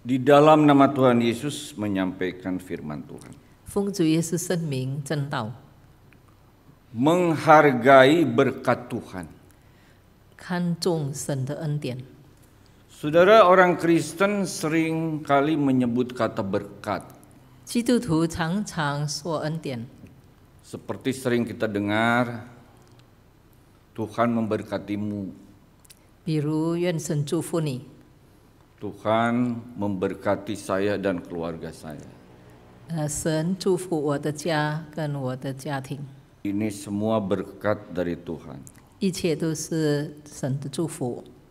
Di dalam nama Tuhan Yesus menyampaikan firman Tuhan. Feng Zu Yesus Senming Centau. Menghargai berkat Tuhan. Kan Zung Sen De En Tian. Saudara orang Kristen sering kali menyebut kata berkat. Jitu Tu Chang Chang Suo En Tian. Seperti sering kita dengar, Tuhan memberkatimu. Biru Yuan Sen Zu Fu Ni. Tuhan memberkati saya dan keluarga saya. Uh, Ini semua berkat dari Tuhan.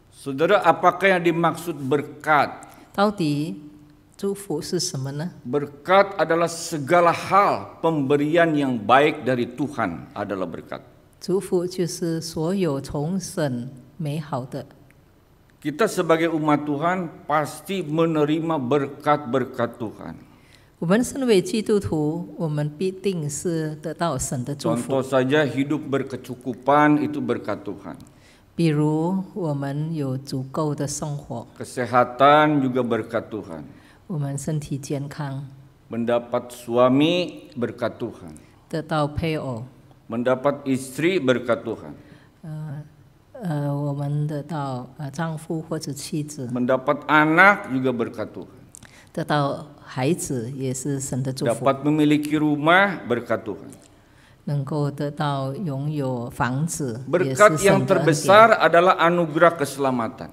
Saudara, apakah yang dimaksud berkat? Berkat adalah segala hal pemberian yang baik dari Tuhan adalah berkat. 祝福就是所有从神美好的。kita sebagai umat Tuhan pasti menerima berkat-berkat Tuhan. Contoh saja hidup berkecukupan itu berkat Tuhan. Kesehatan juga berkat Tuhan. Mendapat suami berkat Tuhan. Mendapat istri berkat Tuhan. Uh, Mendapat anak juga berkat Tuhan, Dapat memiliki rumah berkat Tuhan. Berkat yang terbesar adalah anugerah keselamatan.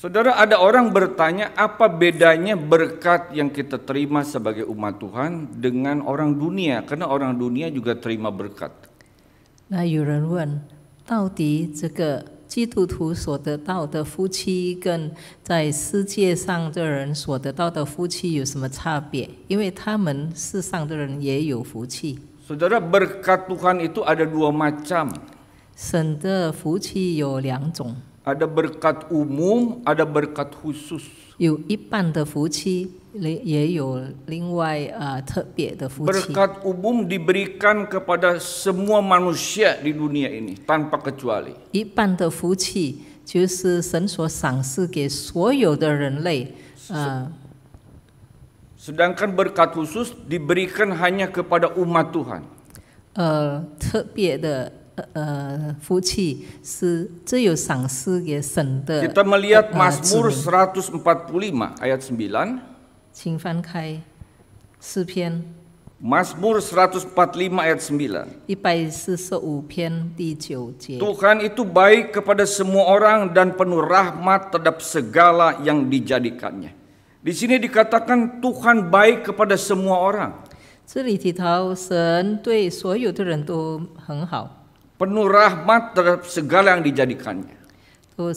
Saudara, ada orang bertanya, apa bedanya berkat yang kita terima sebagai umat Tuhan dengan orang dunia? Karena orang dunia juga terima berkat. Nah, 有人问，到底这个基督徒所得到的福气，跟在世界上的人所得到的福气有什么差别？因为他们世上的人也有福气。Saudara, berkat Tuhan itu ada dua macam. 神的福气有两种。ada berkat umum, ada berkat khusus. berkat umum diberikan kepada semua manusia di dunia ini tanpa kecuali. Uh, sedangkan berkat khusus diberikan hanya kepada umat Tuhan. 呃，特别的 uh, uh, 夫妻是只有赏赐给神的。Kita melihat Mazmur 145 ayat 9. 请翻开诗篇。Mazmur 145 ayat 9. 145 Tuhan itu baik kepada semua orang dan penuh rahmat terhadap segala yang dijadikannya. Di sini dikatakan Tuhan baik kepada semua orang. 这里提到神对所有的人都很好。penuh rahmat terhadap segala yang dijadikannya. E,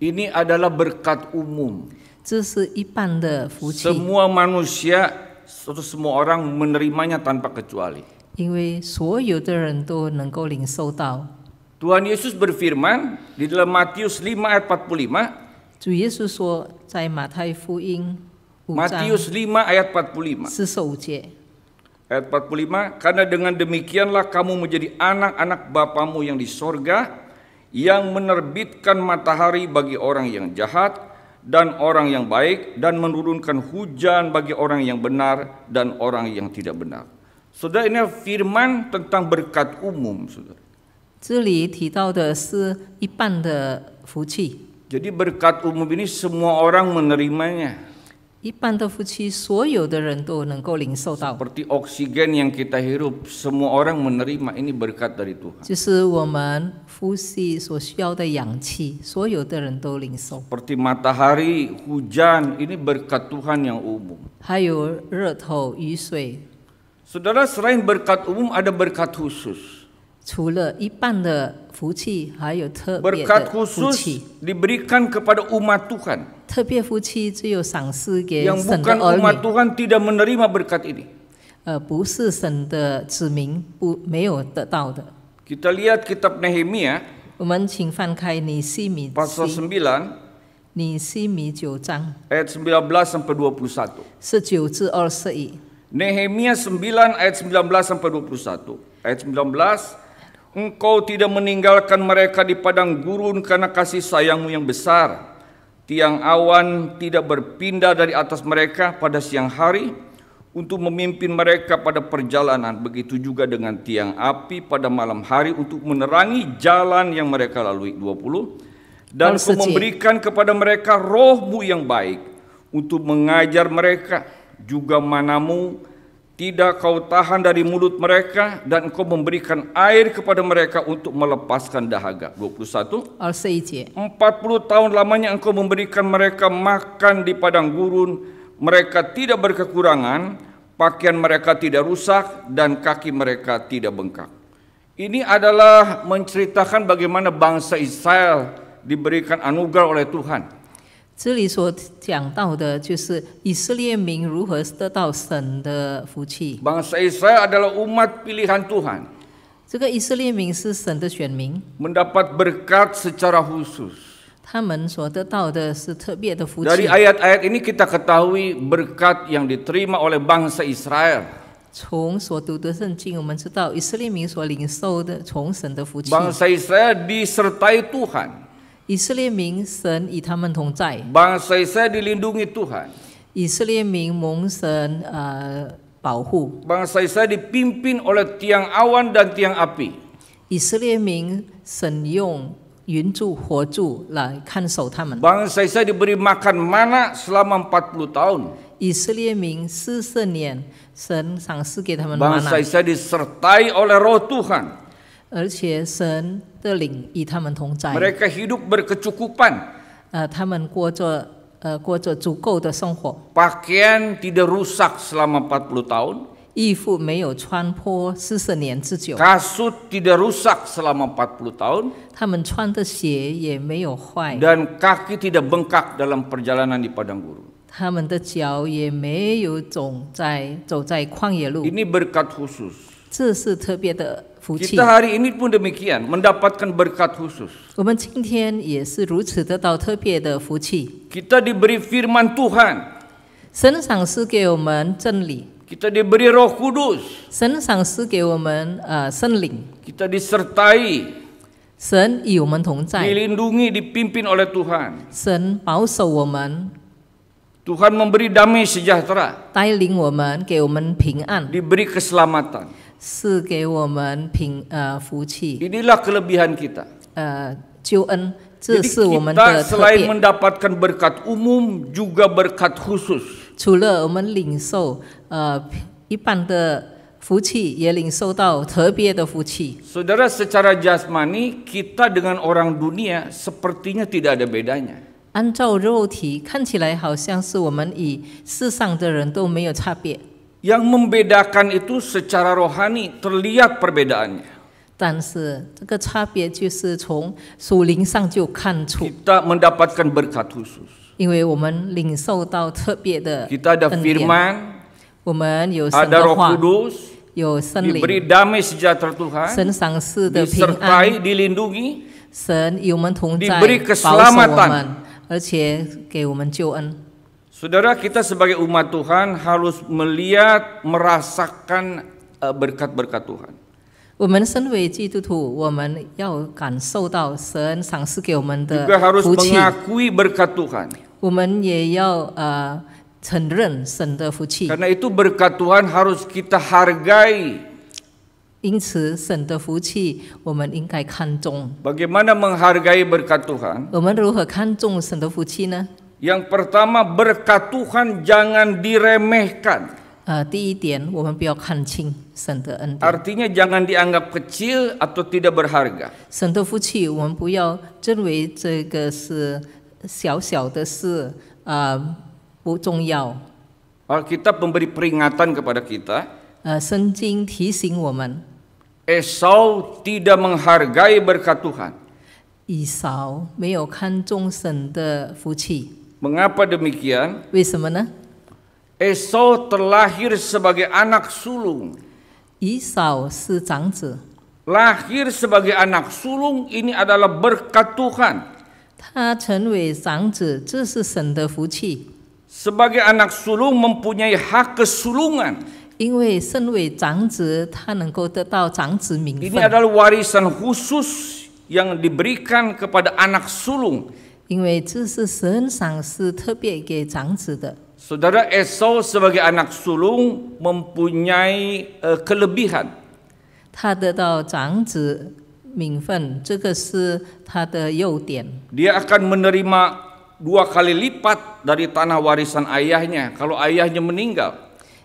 Ini adalah berkat umum. Semua manusia atau semua orang menerimanya tanpa kecuali. Tuhan Yesus berfirman di dalam Matius 5 ayat 45. Yesus Matius 5 ayat 45. 四十五节。Ayat 45, karena dengan demikianlah kamu menjadi anak-anak Bapamu yang di sorga, yang menerbitkan matahari bagi orang yang jahat dan orang yang baik, dan menurunkan hujan bagi orang yang benar dan orang yang tidak benar. Saudara, ini firman tentang berkat umum, saudara. Jadi berkat umum ini semua orang menerimanya. 一般的夫妻，所有的人都能够领受到。Seperti oksigen yang kita hirup, semua orang menerima ini berkat dari Tuhan. 就是我们呼吸所需要的氧气，所有的人都领受。Seperti matahari, hujan, ini berkat Tuhan yang umum. 还有热头、雨水。Saudara, selain berkat umum ada berkat khusus. khusus diberikan kepada umat Tuhan. 特别福气只有赏赐给 yang bukan umat 女，Tuhan tidak menerima berkat ini. Kita lihat kitab Nehemia pasal 9 ayat 19 sampai 21. Nehemia 9 ayat 19 sampai 21. Ayat 19 Engkau tidak meninggalkan mereka di padang gurun karena kasih sayangmu yang besar Tiang awan tidak berpindah dari atas mereka pada siang hari untuk memimpin mereka pada perjalanan. Begitu juga dengan tiang api pada malam hari untuk menerangi jalan yang mereka lalui. 20. Dan memberikan kepada mereka rohmu yang baik untuk mengajar mereka juga manamu tidak kau tahan dari mulut mereka dan kau memberikan air kepada mereka untuk melepaskan dahaga. 21. 40 tahun lamanya engkau memberikan mereka makan di padang gurun, mereka tidak berkekurangan, pakaian mereka tidak rusak dan kaki mereka tidak bengkak. Ini adalah menceritakan bagaimana bangsa Israel diberikan anugerah oleh Tuhan. 这里所讲到的就是以色列民如何得到神的福气。Bangsa Israel adalah umat pilihan Tuhan。这个以色列民是神的选民。Mendapat berkat secara khusus。他们所得到的是特别的福气。Dari ayat-ayat ini kita ketahui berkat yang diterima oleh bangsa Israel。从所读的圣经，我们知道以色列民所领受的从神的福气。Bangsa Israel disertai Tuhan。Bangsa Israel dilindungi Tuhan. Uh, Bangsa Israel dipimpin oleh tiang awan dan tiang api. Bangsa Israel diberi makan mana selama 40 tahun. Bangsa Israel disertai oleh Roh Tuhan. Mereka hidup berkecukupan. Uh, Pakaian tidak rusak selama 40 tahun. 衣服没有穿破四十年之久，kasut tidak rusak selama 40 tahun，他们穿的鞋也没有坏，dan kaki tidak bengkak dalam perjalanan di padang gurun，他们的脚也没有肿在走在旷野路。ini berkat khusus，这是特别的福气。Kita hari ini pun demikian, mendapatkan berkat khusus. 我们今天也是如此得到特别的福气。Kita diberi firman Tuhan. 神赏赐给我们真理。Kita diberi Roh Kudus. 神赏赐给我们呃圣灵。Kita disertai. 神与我们同在，dilindungi dipimpin oleh Tuhan。神保守我们，Tuhan memberi damai Diberi keselamatan。Inilah kelebihan kita. 呃，救恩，这是我们的 Kita 特 selain mendapatkan berkat umum juga berkat khusus. 除了我们领受呃一般的福气，也领受到特别的福气。Saudara secara jasmani kita dengan orang dunia sepertinya tidak ada bedanya yang membedakan itu secara rohani terlihat perbedaannya. Kita mendapatkan berkat khusus. Kita ada firman. ada roh kudus. diberi damai sejahtera Tuhan. disertai, dilindungi. diberi keselamatan. Saudara kita sebagai umat Tuhan harus melihat, merasakan eh, berkat-berkat Tuhan. 我们身为基督徒，我们要感受到神赏赐给我们的 Juga harus 福气，mengakui berkat Tuhan. 我们身为基督徒我们要感受到神赏赐给我们的 berkat tuhan itu berkat Tuhan harus kita hargai. menghargai berkat Tuhan? Yang pertama berkat Tuhan jangan diremehkan. Uh, Artinya jangan dianggap kecil atau tidak berharga. Kita memberi peringatan kepada kita. Uh, tidak menghargai berkat Tuhan. Mengapa demikian? Wisemana? Esau terlahir sebagai anak sulung. Esau si zangzi. Lahir sebagai anak sulung ini adalah berkat Tuhan. Sebagai anak sulung mempunyai hak kesulungan. Ini adalah warisan khusus yang diberikan kepada anak sulung. 因为这是神赏赐特别给长子的。Saudara Esau sebagai anak sulung mempunyai uh, kelebihan. Dia akan menerima dua kali lipat dari tanah warisan ayahnya kalau ayahnya meninggal.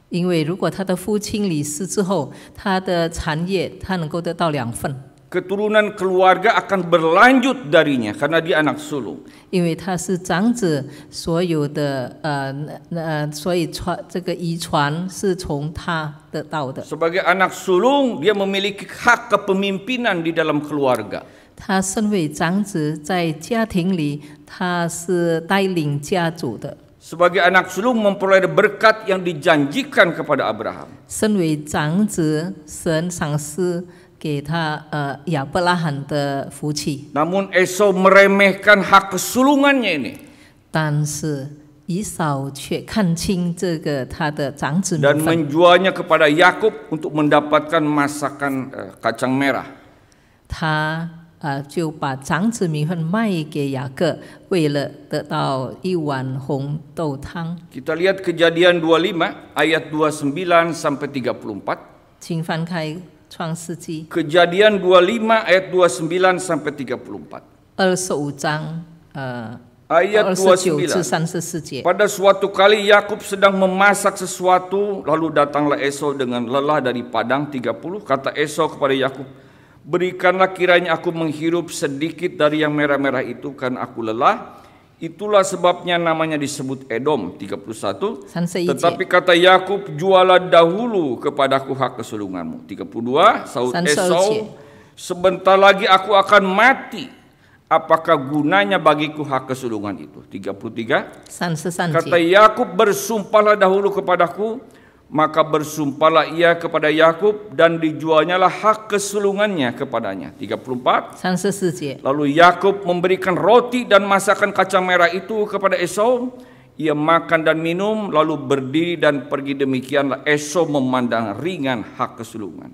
因为如果他的父亲离世之后，他的产业他能够得到两份。keturunan keluarga akan berlanjut darinya karena dia anak sulung. Sebagai anak sulung, dia memiliki hak kepemimpinan di dalam keluarga. Sebagai anak sulung memperoleh berkat yang dijanjikan kepada Abraham. 给他呃亚伯拉罕的福气。Namun Esau meremehkan hak kesulungannya ini. 但是以扫却看轻这个他的长子 dan menjualnya kepada Yakub untuk mendapatkan masakan eh, kacang merah. 他呃就把长子米饭卖给雅各，为了得到一碗红豆汤。Kita lihat kejadian 25 ayat 29 sampai 34. 创世纪 Kejadian 25 ayat 29 sampai 34. Uh, ayat 29 pada suatu kali Yakub sedang memasak sesuatu, lalu datanglah Esau dengan lelah dari padang 30. Kata Esau kepada Yakub, "Berikanlah kiranya aku menghirup sedikit dari yang merah-merah itu karena aku lelah." Itulah sebabnya namanya disebut Edom 31. Tetapi kata Yakub jualah dahulu kepadaku hak kesulunganmu 32. Saud Esau sebentar lagi aku akan mati. Apakah gunanya bagiku hak kesulungan itu? 33. San Kata Yakub bersumpahlah dahulu kepadaku maka bersumpahlah ia kepada Yakub dan dijualnyalah hak kesulungannya kepadanya. 34. Lalu Yakub memberikan roti dan masakan kacang merah itu kepada Esau. Ia makan dan minum lalu berdiri dan pergi demikianlah Esau memandang ringan hak kesulungan.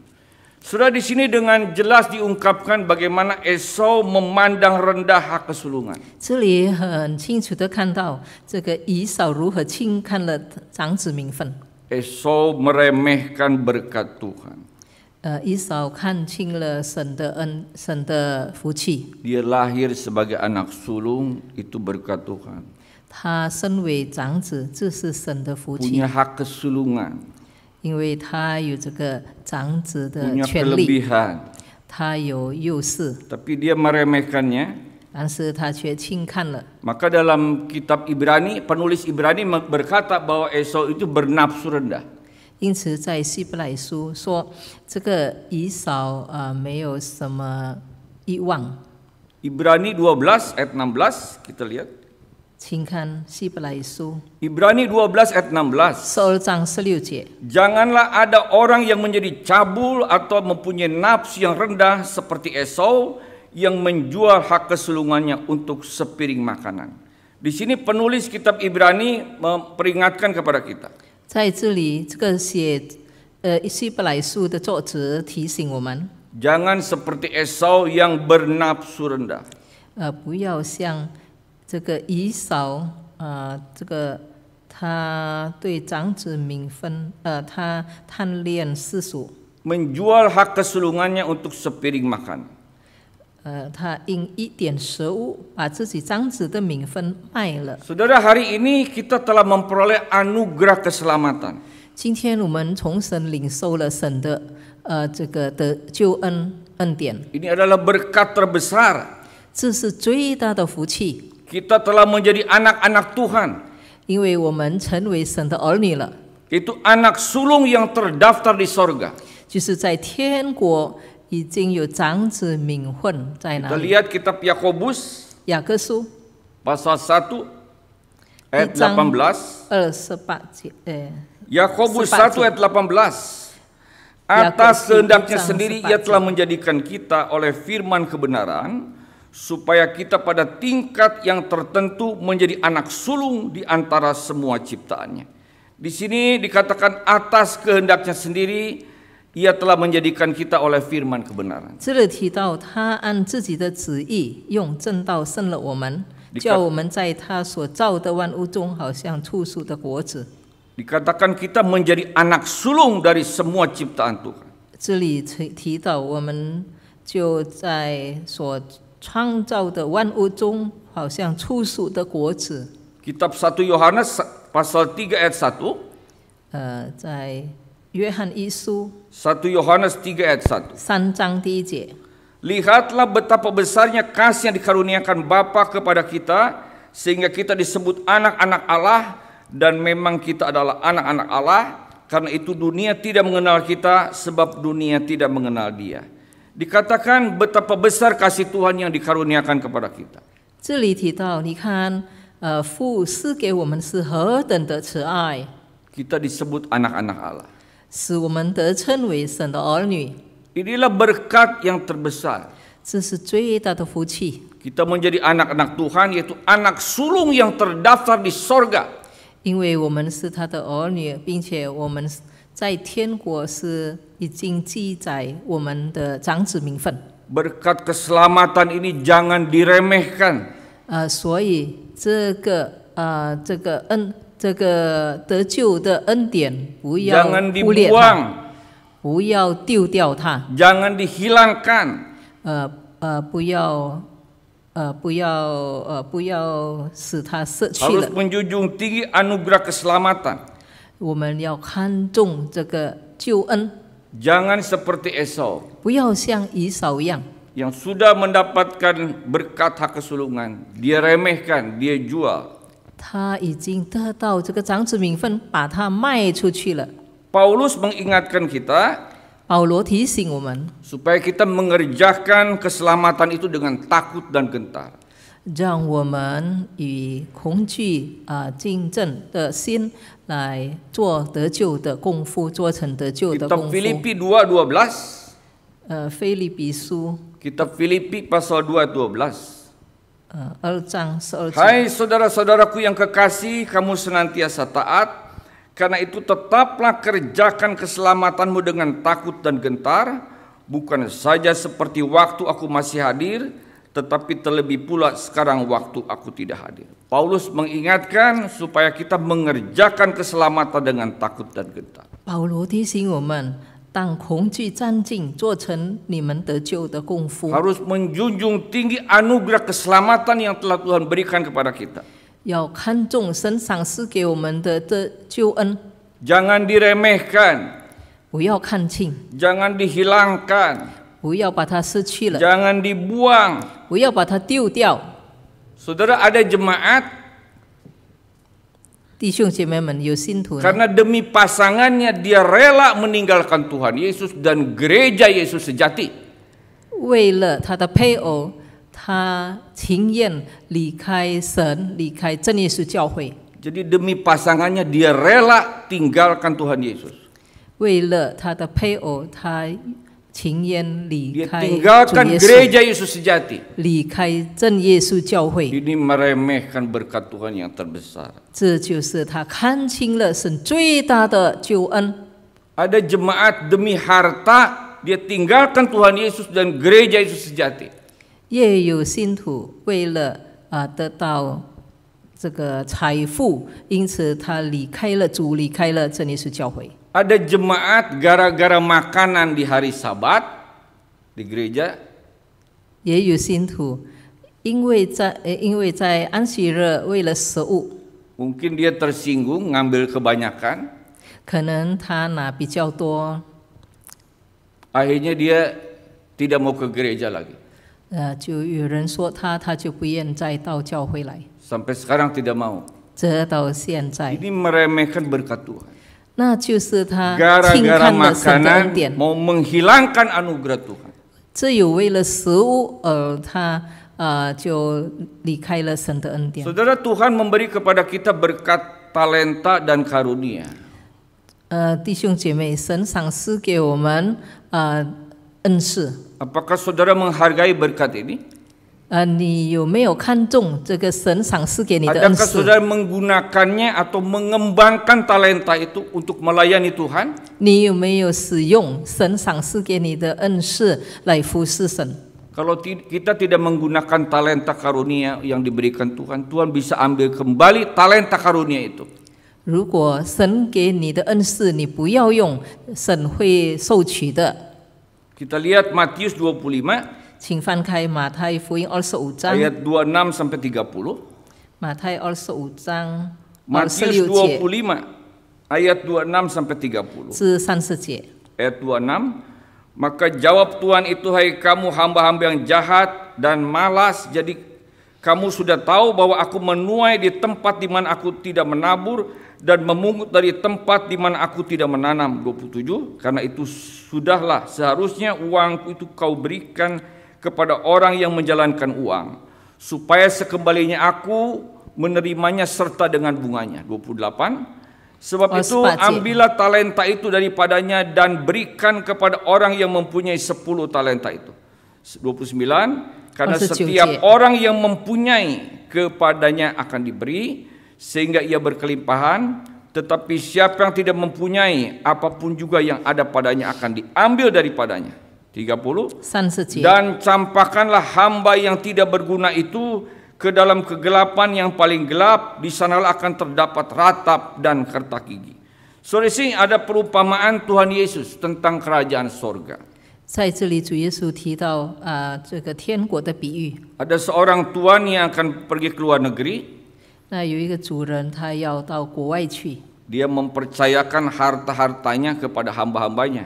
Sudah di sini dengan jelas diungkapkan bagaimana Esau memandang rendah hak kesulungan. 这里很清楚的看到这个以扫如何轻看了长子名分。Esau meremehkan berkat Tuhan. Uh, Esau Dia lahir sebagai anak sulung itu berkat Tuhan. Punya hak kesulungan. Punya kelebihan. tapi dia meremehkannya. Maka dalam kitab Ibrani, penulis Ibrani berkata bahwa Esau itu bernafsu rendah. Ibrani 12 ayat 16 kita lihat. Ibrani 12 ayat 16. Janganlah ada orang yang menjadi cabul atau mempunyai nafsu yang rendah seperti Esau yang menjual hak kesulungannya untuk sepiring makanan. Di sini penulis kitab Ibrani memperingatkan kepada kita. Jangan seperti Esau yang bernafsu rendah. menjual hak kesulungannya untuk sepiring makan。呃，他因一点食物把自己长子的名分卖了。Saudara, hari ini kita telah memperoleh anugerah keselamatan. 今天我们从神领受了神的呃这个的救恩恩典。Ini adalah berkat terbesar. 这是最大的福气。Kita telah menjadi anak-anak Tuhan. 因为我们成为神的儿女了。Itu anak sulung yang terdaftar di sorga. 就是在天国。kita lihat kitab Yakobus pasal 1 ayat 18. Eh, eh, Yakobus 1 ayat 18. Atas kehendaknya sendiri ia telah menjadikan kita oleh firman kebenaran supaya kita pada tingkat yang tertentu menjadi anak sulung di antara semua ciptaannya. Di sini dikatakan atas kehendaknya sendiri ia telah menjadikan kita oleh firman kebenaran. 这里提到他按自己的旨意用正道生了我们，叫我们在他所造的万物中，好像初熟的果子。Dikatakan kita menjadi anak sulung dari semua ciptaan Tuhan. 这里提提到我们就在所创造的万物中，好像初熟的果子。Kitab 1 Yohanes pasal 3 ayat 1. Satu Yohanes tiga ayat 1. lihatlah betapa besarnya kasih yang dikaruniakan Bapa kepada kita sehingga kita disebut anak-anak Allah dan memang kita adalah anak-anak Allah karena itu dunia tidak mengenal kita sebab dunia tidak mengenal dia. Dikatakan betapa besar kasih Tuhan yang dikaruniakan kepada kita. Eh, kita disebut anak-anak Allah. 使我们得称为神的儿女。Inilah berkat yang terbesar. 这是最大的福气。Kita menjadi anak-anak Tuhan yaitu anak sulung yang terdaftar di sorga. 因为我们是他的儿女，并且我们在天国是已经记载我们的长子名分。Berkat keselamatan ini jangan diremehkan. 呃，所以这个呃这个恩。jangan dibuang, jangan, dihilangkan, harus tinggi anugerah keselamatan. jangan, seperti Esau 不要像以扫一样，yang sudah mendapatkan berkat hak kesulungan, dia remehkan, dia jual. 他已经得到这个长子名分，把它卖出去了。Paulus mengingatkan kita supaya kita mengerjakan keselamatan itu dengan takut dan gentar. 让我们以恐惧啊竞争的心来做得救的功夫，做成得救的功夫。Kitab Filipi Filipi pasal 2:12. Eh, Hai saudara-saudaraku yang kekasih, kamu senantiasa taat karena itu tetaplah kerjakan keselamatanmu dengan takut dan gentar, bukan saja seperti waktu aku masih hadir, tetapi terlebih pula sekarang waktu aku tidak hadir. Paulus mengingatkan supaya kita mengerjakan keselamatan dengan takut dan gentar. Paulus 提醒我们 harus menjunjung tinggi anugerah keselamatan yang telah Tuhan berikan kepada kita. Jangan diremehkan. Jangan dihilangkan. Jangan dibuang. Saudara, ada jemaat karena demi pasangannya dia rela meninggalkan Tuhan Yesus dan gereja Yesus sejati. Jadi demi pasangannya dia rela tinggalkan Tuhan Yesus dia tinggalkan gereja Yesus sejati. Ini meremehkan berkat Tuhan yang terbesar. Ada jemaat demi harta dia tinggalkan Tuhan Yesus dan gereja Yesus sejati. 也有信徒为了啊得到这个财富，因此他离开了主，离开了真耶稣教会。ada jemaat gara-gara makanan di hari Sabat di gereja. Eh, Mungkin dia tersinggung ngambil kebanyakan. Akhirnya dia tidak mau ke gereja lagi. Ya, Sampai sekarang tidak mau. Ini meremehkan berkat Tuhan. Gara-gara makanan, mau menghilangkan anugerah Tuhan. Saudara Tuhan memberi kepada kita berkat talenta dan karunia. 呃，弟兄姐妹，神赏赐给我们呃恩赐。Apakah saudara menghargai berkat ini? Uh, Adakah saudara menggunakannya atau mengembangkan talenta itu untuk melayani Tuhan? kita tidak menggunakan talenta karunia yang diberikan Tuhan, Tuhan bisa ambil kembali talenta karunia itu. 如果神给你的恩赐你不要用，神会收取的。Kita lihat Matius 25 Ujang ayat enam sampai 30. Matai also 5 dua Matius 25 ayat 26 sampai 30. 至三十节 Ayat enam maka jawab Tuhan itu hai kamu hamba-hamba yang jahat dan malas jadi kamu sudah tahu bahwa aku menuai di tempat di mana aku tidak menabur dan memungut dari tempat di mana aku tidak menanam 27 karena itu sudahlah seharusnya uangku itu kau berikan kepada orang yang menjalankan uang supaya sekembalinya aku menerimanya serta dengan bunganya 28 Sebab oh, itu spasi. ambillah talenta itu daripadanya dan berikan kepada orang yang mempunyai 10 talenta itu. 29 karena oh, setiap orang yang mempunyai kepadanya akan diberi sehingga ia berkelimpahan tetapi siapa yang tidak mempunyai apapun juga yang ada padanya akan diambil daripadanya. 30 Dan campakkanlah hamba yang tidak berguna itu ke dalam kegelapan yang paling gelap di sanalah akan terdapat ratap dan kertak gigi. Sore sini ada perumpamaan Tuhan Yesus tentang kerajaan sorga. Ada seorang tuan yang akan pergi ke luar negeri. Dia mempercayakan harta-hartanya kepada hamba-hambanya.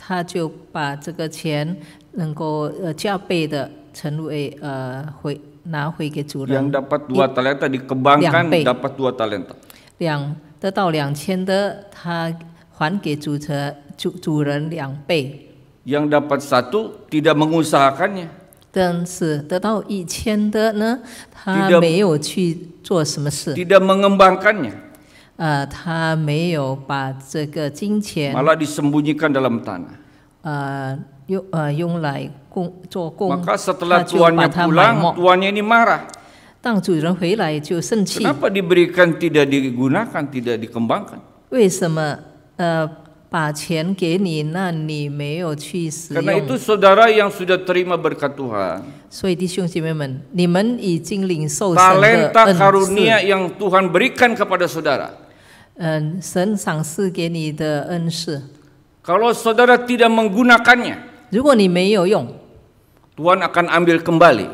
他就把这个钱能够呃加倍的成为呃回拿回给主人。Yang dapat dua talenta dikembangkan dapat dua talenta. dapat satu tidak mengusahakannya. mengembangkannya malah disembunyikan dalam tanah. Maka setelah tuannya pulang, tuannya ini marah. Kenapa diberikan tidak digunakan, tidak dikembangkan? Karena itu saudara yang sudah terima berkat Tuhan, talenta karunia yang Tuhan berikan kepada saudara, 嗯，神赏赐给你的恩赐。Kalau saudara tidak menggunakannya,，Tuhan akan ambil kembali.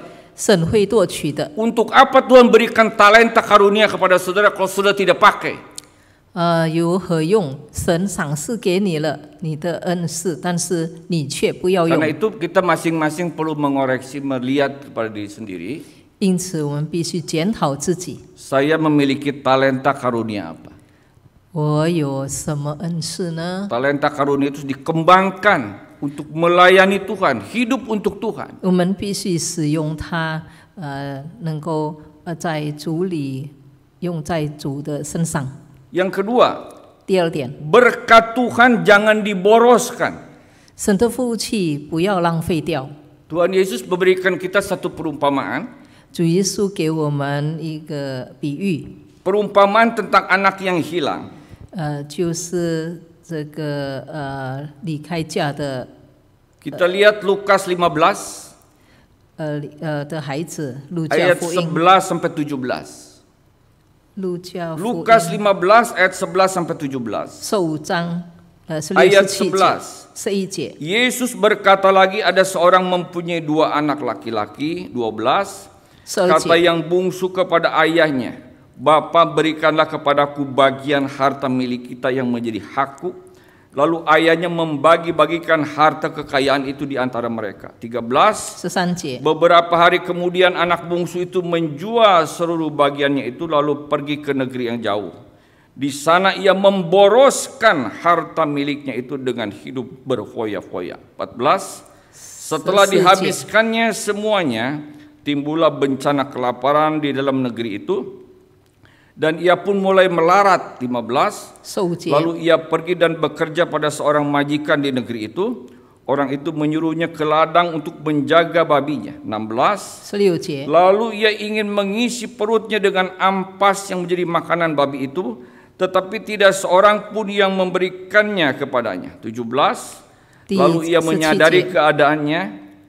apa Tuhan berikan talenta karunia kepada saudara kalau saudara tidak pakai? 呃，有何用？神赏赐给你了你的恩赐，但是你却不要用。Karena itu kita masing-masing perlu mengoreksi melihat kepada diri sendiri. memiliki talenta karunia apa? Talenta karunia itu dikembangkan untuk melayani Tuhan, hidup untuk Tuhan. Yang kedua, berkat Tuhan jangan diboroskan. Tuhan Yesus memberikan kita satu perumpamaan. Perumpamaan tentang anak yang hilang. 呃，就是这个呃离开家的。Kita lihat Lukas 15呃呃的孩子，路加 ayat 福音。11 sampai 17. Lukas 15 ayat 11 sampai 17. 十五章，呃是 Ayat 11. 十一节。Yesus berkata lagi ada seorang mempunyai dua anak laki-laki, 12. 十二 kata yang bungsu kepada ayahnya, Bapa berikanlah kepadaku bagian harta milik kita yang menjadi hakku. Lalu ayahnya membagi-bagikan harta kekayaan itu di antara mereka. 13. Sesanci. Beberapa hari kemudian anak bungsu itu menjual seluruh bagiannya itu lalu pergi ke negeri yang jauh. Di sana ia memboroskan harta miliknya itu dengan hidup berfoya-foya. 14. Setelah dihabiskannya semuanya, timbullah bencana kelaparan di dalam negeri itu dan ia pun mulai melarat 15 lalu ia pergi dan bekerja pada seorang majikan di negeri itu orang itu menyuruhnya ke ladang untuk menjaga babinya 16 eh. lalu ia ingin mengisi perutnya dengan ampas yang menjadi makanan babi itu tetapi tidak seorang pun yang memberikannya kepadanya 17 lalu ia menyadari keadaannya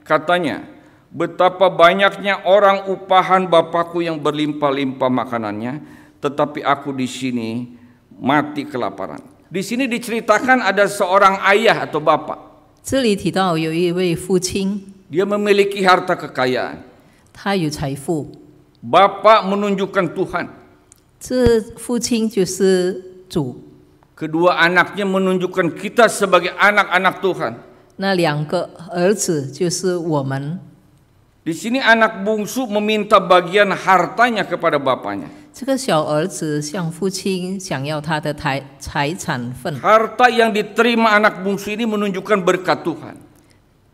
katanya betapa banyaknya orang upahan bapakku yang berlimpah-limpah makanannya tetapi aku di sini mati kelaparan. Di sini diceritakan ada seorang ayah atau bapak. Dia memiliki harta kekayaan. Bapak menunjukkan Tuhan. Kedua anaknya menunjukkan kita sebagai anak-anak Tuhan. Di sini anak bungsu meminta bagian hartanya kepada bapaknya. 这个小儿子向父亲想要他的财财产分。Harta yang diterima anak bungsu ini menunjukkan berkat Tuhan.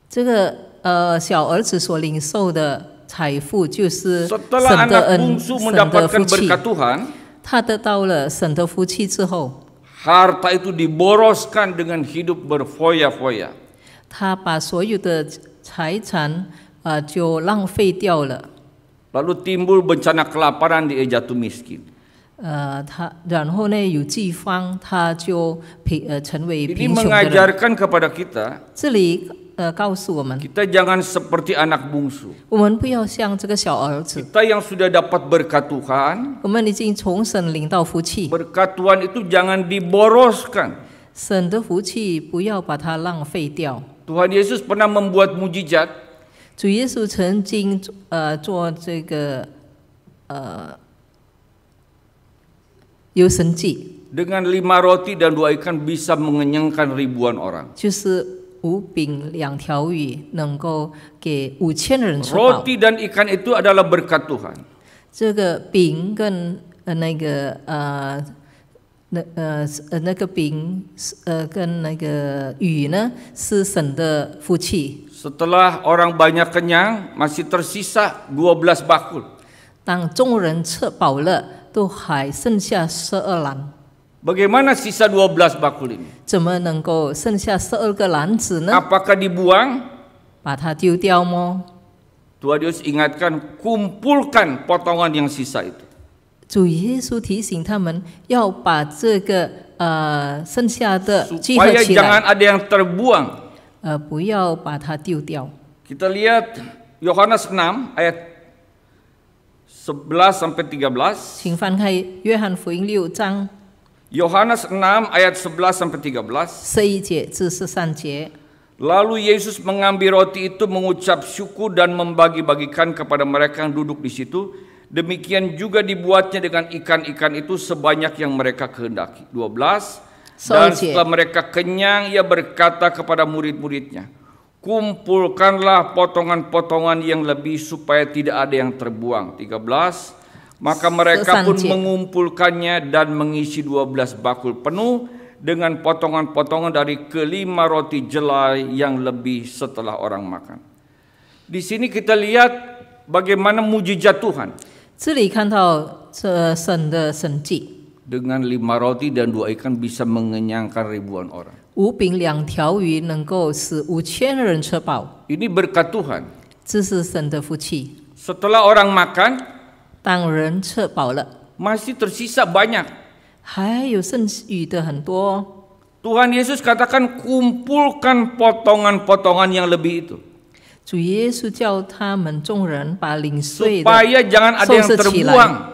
这个呃小儿子所领受的财富就是神的恩、神的福气。他得到了神的福气之后，harta itu diboroskan dengan hidup berfoya-foya。他把所有的财产啊、呃、就浪费掉了。lalu timbul bencana kelaparan di jatuh miskin. Uh, Ini mengajarkan kepada kita, Kita jangan seperti anak bungsu. Kita yang sudah dapat berkat Tuhan, berkat Tuhan itu jangan diboroskan. Tuhan Yesus pernah membuat mujizat 主耶稣曾经呃做这个呃有神迹。Dengan lima roti dan dua ikan bisa mengenyangkan ribuan orang. Roti dan ikan itu adalah berkat Tuhan. 这个饼跟呃那个呃。那呃呃那个饼呃跟那个雨呢是神的福气。setelah orang banyak kenyang, masih tersisa 12 bakul. Bagaimana sisa 12 bakul ini? Apakah dibuang? Tuhan Yesus ingatkan, kumpulkan potongan yang sisa itu. Eh, Supaya jangan ada yang terbuang. Kita lihat Yohanes 6 ayat 11 sampai 13. 请翻开约翰福音六章 Yohanes 6 ayat 11 sampai 13. Lalu Yesus mengambil roti itu, mengucap syukur dan membagi-bagikan kepada mereka yang duduk di situ. Demikian juga dibuatnya dengan ikan-ikan itu sebanyak yang mereka kehendaki. 12 dan setelah mereka kenyang, ia berkata kepada murid-muridnya, "Kumpulkanlah potongan-potongan yang lebih supaya tidak ada yang terbuang." 13 Maka mereka pun mengumpulkannya dan mengisi 12 bakul penuh dengan potongan-potongan dari kelima roti jelai yang lebih setelah orang makan. Di sini kita lihat bagaimana mujizat Tuhan. 这里看到这神的神迹。dengan lima roti dan dua ikan bisa mengenyangkan ribuan orang. Ini berkat Tuhan. Setelah orang makan, masih tersisa banyak. Tuhan Yesus katakan kumpulkan potongan-potongan yang lebih itu. terbuang。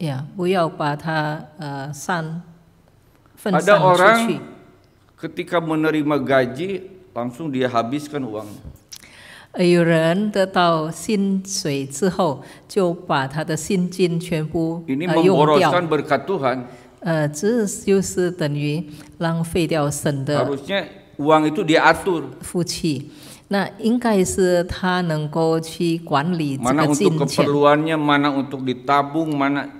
Ya. Ya, uh, Ada orang ketika menerima gaji langsung dia habiskan uang. Uh, memboroskan orang, Tuhan. Harusnya uang itu diatur. Mana untuk keperluannya, mana untuk ditabung, mana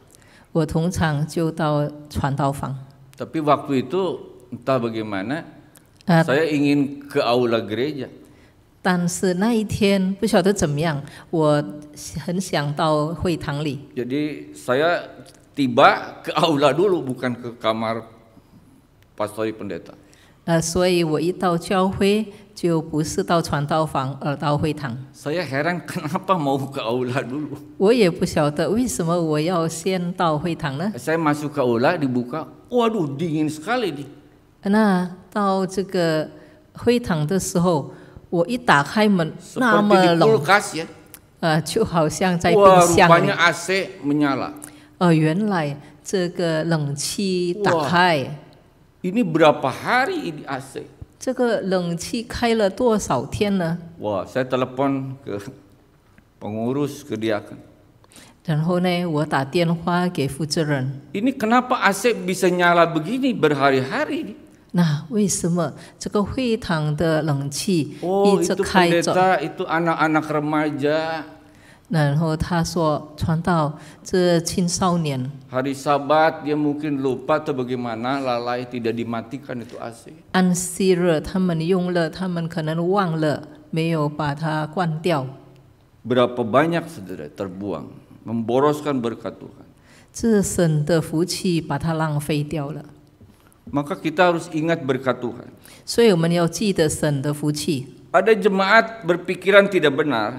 我通常就到传道房。Tapi waktu itu entah bagaimana ah, saya ingin ke aula gereja. 但是那一天不晓得怎么样，我很想到会堂里。Jadi saya tiba ke aula dulu bukan ke kamar pastori pendeta. 呃，所以我一到教会。就不是到传道房，而到会堂。Saya heran kenapa mau ke aula dulu. Saya masuk ke aula dibuka, waduh dingin sekali nih. 那到这个会堂的时候，我一打开门，那么冷，呃，就好像在冰箱里。AC ya. menyala. 呃，原来这个冷气打开。Ini berapa hari ini AC? 这个冷气开了多少天呢？Wah, saya telepon ke pengurus ke dia. 然后呢，我打电话给负责人。Ini kenapa AC bisa nyala begini berhari-hari? Nah, Oh, itu pendeta, itu anak-anak remaja. Hari Sabat dia mungkin lupa atau bagaimana lalai tidak dimatikan itu AC. Berapa banyak saudara terbuang, memboroskan berkat Tuhan. Maka kita harus ingat berkat Tuhan. Tuhan. Ada jemaat berpikiran tidak benar.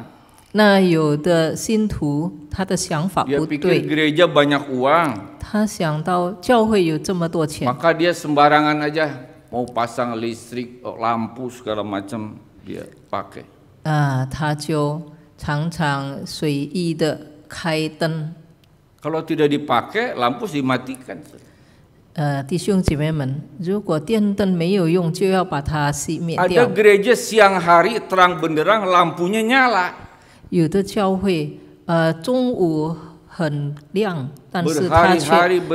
那有的信徒他的想法不 Dia gereja banyak uang, dia sembarangan aja mau pasang listrik, lampu segala macam dia pakai. Kalau tidak dipakai, lampu dimatikan. 呃，弟兄姐妹们，如果电灯没有用，就要把它熄灭 siang hari terang benderang lampunya nyala. 有的教会，呃，中午很亮，但是他却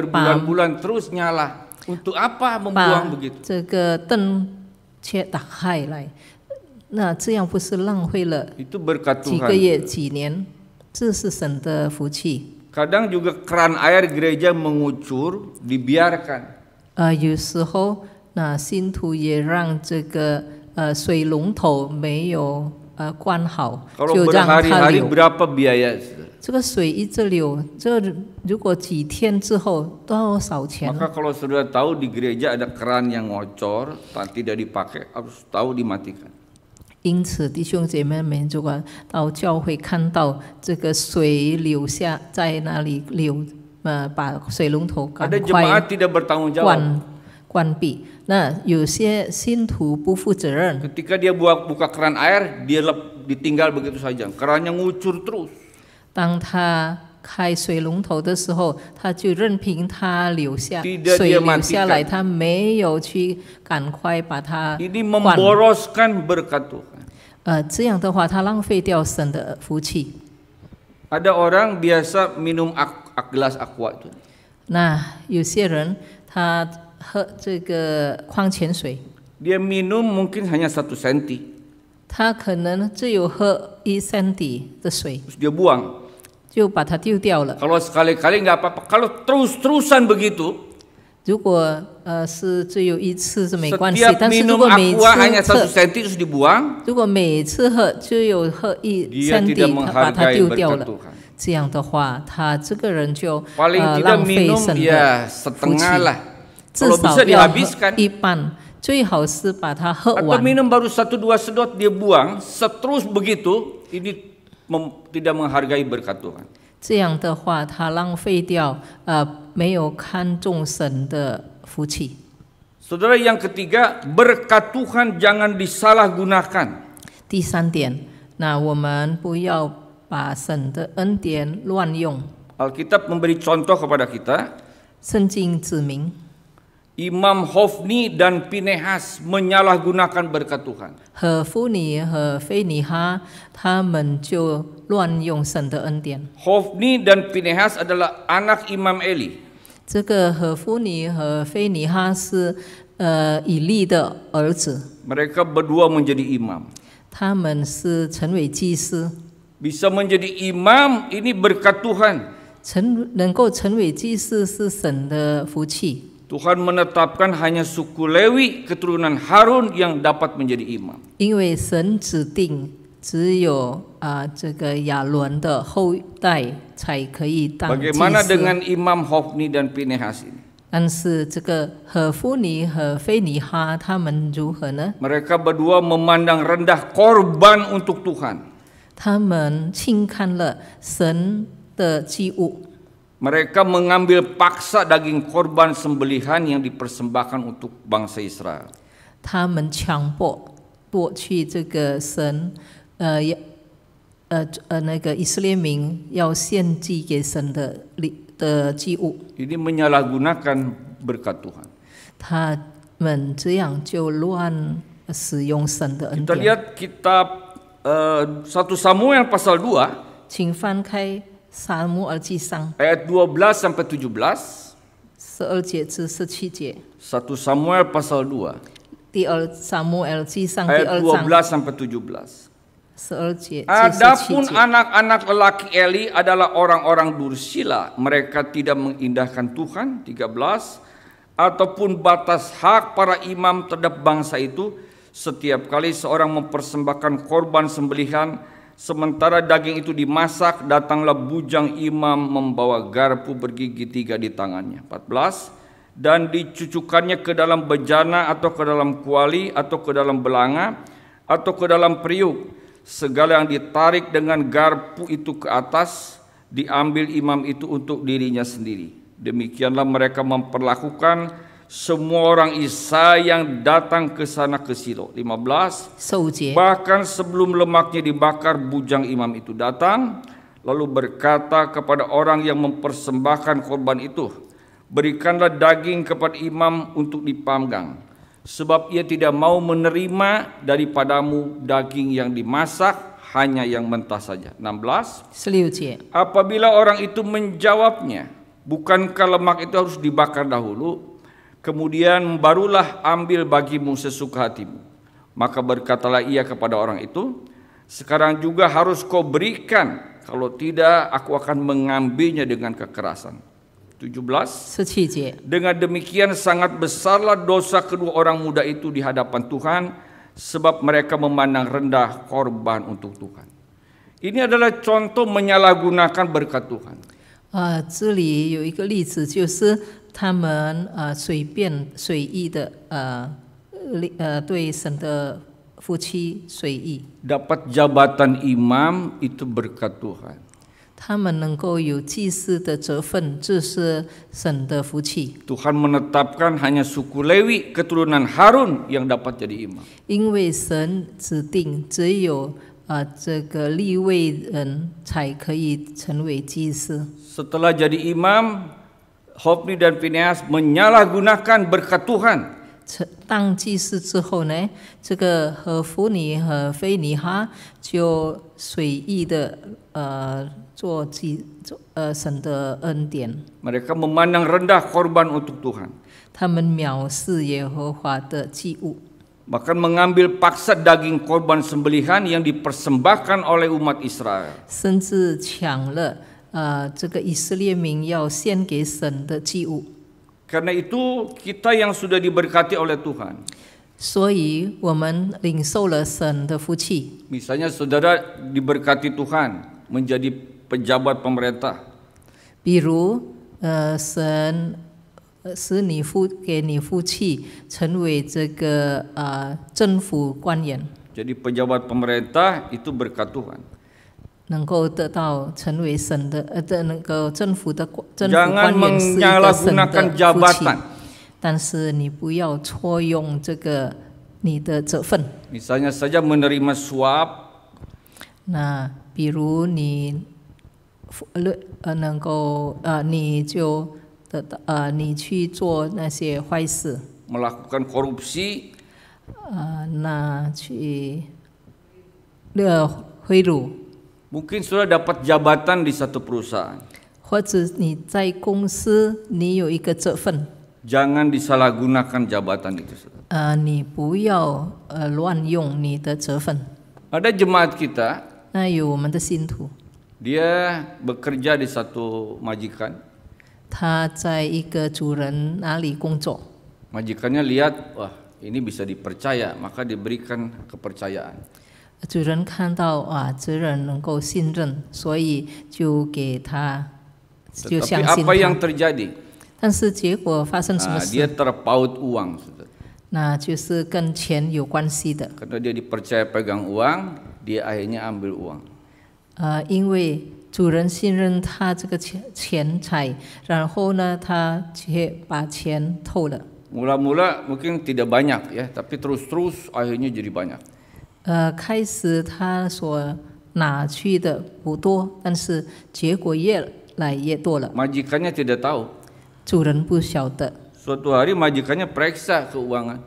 把这个灯却打开来，那这样不是浪费了？几个月、几年，这是神的福气。kadang juga keran air gereja mengucur, dibiarkan。呃，有时候，那信徒也让这个呃水龙头没有。呃，关好就让它流。这个水一直流，这如果几天之后多少钱？弟兄姐妹们，如果到教会看到这个水，流下在那里流，呃，把水龙头关，关，没关，没关，关，Nah, Ketika dia buka, buka keran air, dia lep, ditinggal begitu saja. Kerannya ngucur terus. 当他开水龙头的时候，他就任凭它流下 Tidak dia 水流下来，matikan. Ini berkat Tuhan. Ada orang biasa minum ak, ak- gelas aqua itu. 那有些人他喝这个矿泉水。他 minum mungkin hanya satu senti。他可能只有喝一三滴的水。他 buang。就把它丢掉了。Kalau sekali-kali nggak apa-apa. Kalau terus-terusan begitu。如果呃是只有一次是没关系，但是如果每次。s h a n y a satu senti harus dibuang。如果每次喝就有喝一三滴，他把它丢掉了。这样的话，他这个人就呃 a l a u p u n dia s e t e a h kalau bisa dihabiskan. Ipan. Atau minum baru satu dua sedot dia buang, seterus begitu ini mem, tidak menghargai berkat Tuhan. 这样的话，他浪费掉呃没有看重神的福气。Saudara uh, kan yang ketiga, berkat Tuhan jangan disalahgunakan. 第三点，那我们不要把神的恩典乱用。Alkitab memberi contoh kepada kita. 圣经指明。Imam Hofni dan Pinehas menyalahgunakan berkat Tuhan. Hofni dan Pinehas adalah anak Imam Eli. E, Mereka berdua menjadi imam. Bisa menjadi imam ini berkat Tuhan. 成能够成为祭司是神的福气。Tuhan menetapkan hanya suku Lewi keturunan Harun yang dapat menjadi imam. Bagaimana dengan Imam Hofni dan Pinehas ini? mereka berdua memandang rendah korban untuk Tuhan. 他们轻看了神的祭物。mereka mengambil paksa daging korban sembelihan yang dipersembahkan untuk bangsa Israel. Ini menyalahgunakan berkat Tuhan. kita lihat kitab uh, eh, 1 Samuel pasal 2. 请翻开 al cisang ayat 12 sampai 17. satu Samuel pasal 2 cisang ayat 12 sampai 17. Adapun anak anak lelaki Eli adalah orang-orang dursila, mereka tidak mengindahkan Tuhan 13 ataupun batas hak para imam terhadap bangsa itu setiap kali seorang mempersembahkan korban sembelihan Sementara daging itu dimasak, datanglah bujang imam membawa garpu bergigi tiga di tangannya. 14. Dan dicucukannya ke dalam bejana atau ke dalam kuali atau ke dalam belanga atau ke dalam periuk. Segala yang ditarik dengan garpu itu ke atas, diambil imam itu untuk dirinya sendiri. Demikianlah mereka memperlakukan semua orang Isa yang datang ke sana ke Silo. 15. Bahkan sebelum lemaknya dibakar, bujang imam itu datang lalu berkata kepada orang yang mempersembahkan korban itu, "Berikanlah daging kepada imam untuk dipanggang, sebab ia tidak mau menerima daripadamu daging yang dimasak, hanya yang mentah saja." 16. Apabila orang itu menjawabnya, "Bukankah lemak itu harus dibakar dahulu?" Kemudian barulah ambil bagimu sesuka hatimu. Maka berkatalah ia kepada orang itu, sekarang juga harus kau berikan, kalau tidak aku akan mengambilnya dengan kekerasan. 17. Dengan demikian sangat besarlah dosa kedua orang muda itu di hadapan Tuhan, sebab mereka memandang rendah korban untuk Tuhan. Ini adalah contoh menyalahgunakan berkat Tuhan. Ah, 他们呃随便随意的呃呃对神的夫妻随意。Dapat jabatan imam itu berkat Tuhan. menetapkan hanya suku Lewi keturunan Harun yang dapat jadi imam. 因为神指定只有啊、呃、这个立位人才可以成为祭司。Setelah jadi imam, Hofni dan Phineas menyalahgunakan berkat Tuhan. mereka memandang rendah korban untuk Tuhan. Mereka mengambil paksa daging korban sembelihan yang dipersembahkan oleh umat Israel. 呃这个以色列民要献给神的祭物。Karena itu kita yang sudah diberkati oleh Tuhan. 所以我们领受了神的福气。Misalnya saudara diberkati Tuhan menjadi pejabat pemerintah. 比如，呃，神使你父给你父亲成为这个呃政府官员。Jadi pejabat pemerintah itu berkat Tuhan. Nengkau tetap cenderi sendir, atau nengkau cenderi de, cenderi Jangan menyalahgunakan jabatan. Tapi, nipu yau coyong jaga nida zefen. Misalnya saja menerima suap. Nah, biru ni, le, nengkau, ah, ni jo, tetap, ah, ni cuci jo nasiye huaisi. Melakukan korupsi. Ah, nah, cuci, le, huiru. Mungkin sudah dapat jabatan di satu perusahaan. Jangan disalahgunakan jabatan itu. Ah, ah, Ada jemaat kita. Ah, dia bekerja di satu majikan. Majikannya lihat, wah ini bisa dipercaya, maka diberikan kepercayaan. 主人看到啊，这人能够信任，所以就给他就相信 apa yang terjadi? 但是结果发生什么 dia terpaut uang, 那就是跟钱有关系的。Karena dia dipercaya pegang uang, dia akhirnya ambil uang. 呃，因为主人信任他这个钱钱财，然后呢，他却把钱偷了。Mula-mula mungkin tidak banyak ya, tapi terus-terus akhirnya jadi banyak. 呃，开始他所拿去的不多，但是结果越来越多了。马吉卡尼，他不知道。主人不晓得。有一天，马吉卡尼，他检查所用的。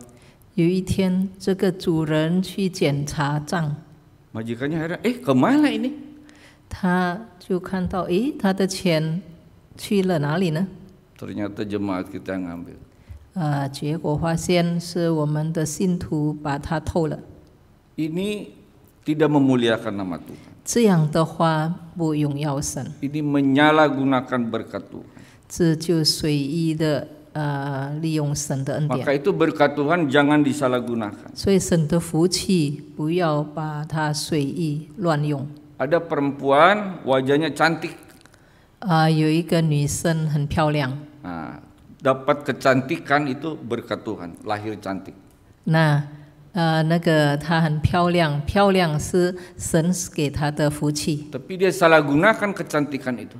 有一天，这个主人去检查账。马吉卡尼，他说：“哎，怎么了？这？”他就看到：“哎，他的钱去了哪里呢？”“，”“，”“，”“，”“，”“，”“，”“，”“，”“，”“，”“，”“，”“，”“，”“，”“，”“，”“，”“，”“，”“，”“，”“，”“，”“，”“，”“，”“，”“，”“，”“，”“，”“，”“，”“，”“，”“，”“，”“，”“，”“，”“，”“，”“，”“，”“，”“，”“，”“，”“，”“，”“，”“，”“，”“，”“，”“，”“，”“，” ini tidak memuliakan nama Tuhan. 这样的话不荣耀神。Ini menyalahgunakan berkat Tuhan. itu berkat Tuhan jangan disalahgunakan. Ada perempuan wajahnya cantik. dapat kecantikan itu berkat Tuhan, lahir cantik. Nah 呃，那个她很漂亮，漂亮是神给她的福气。Tapi dia salah gunakan kecantikan itu.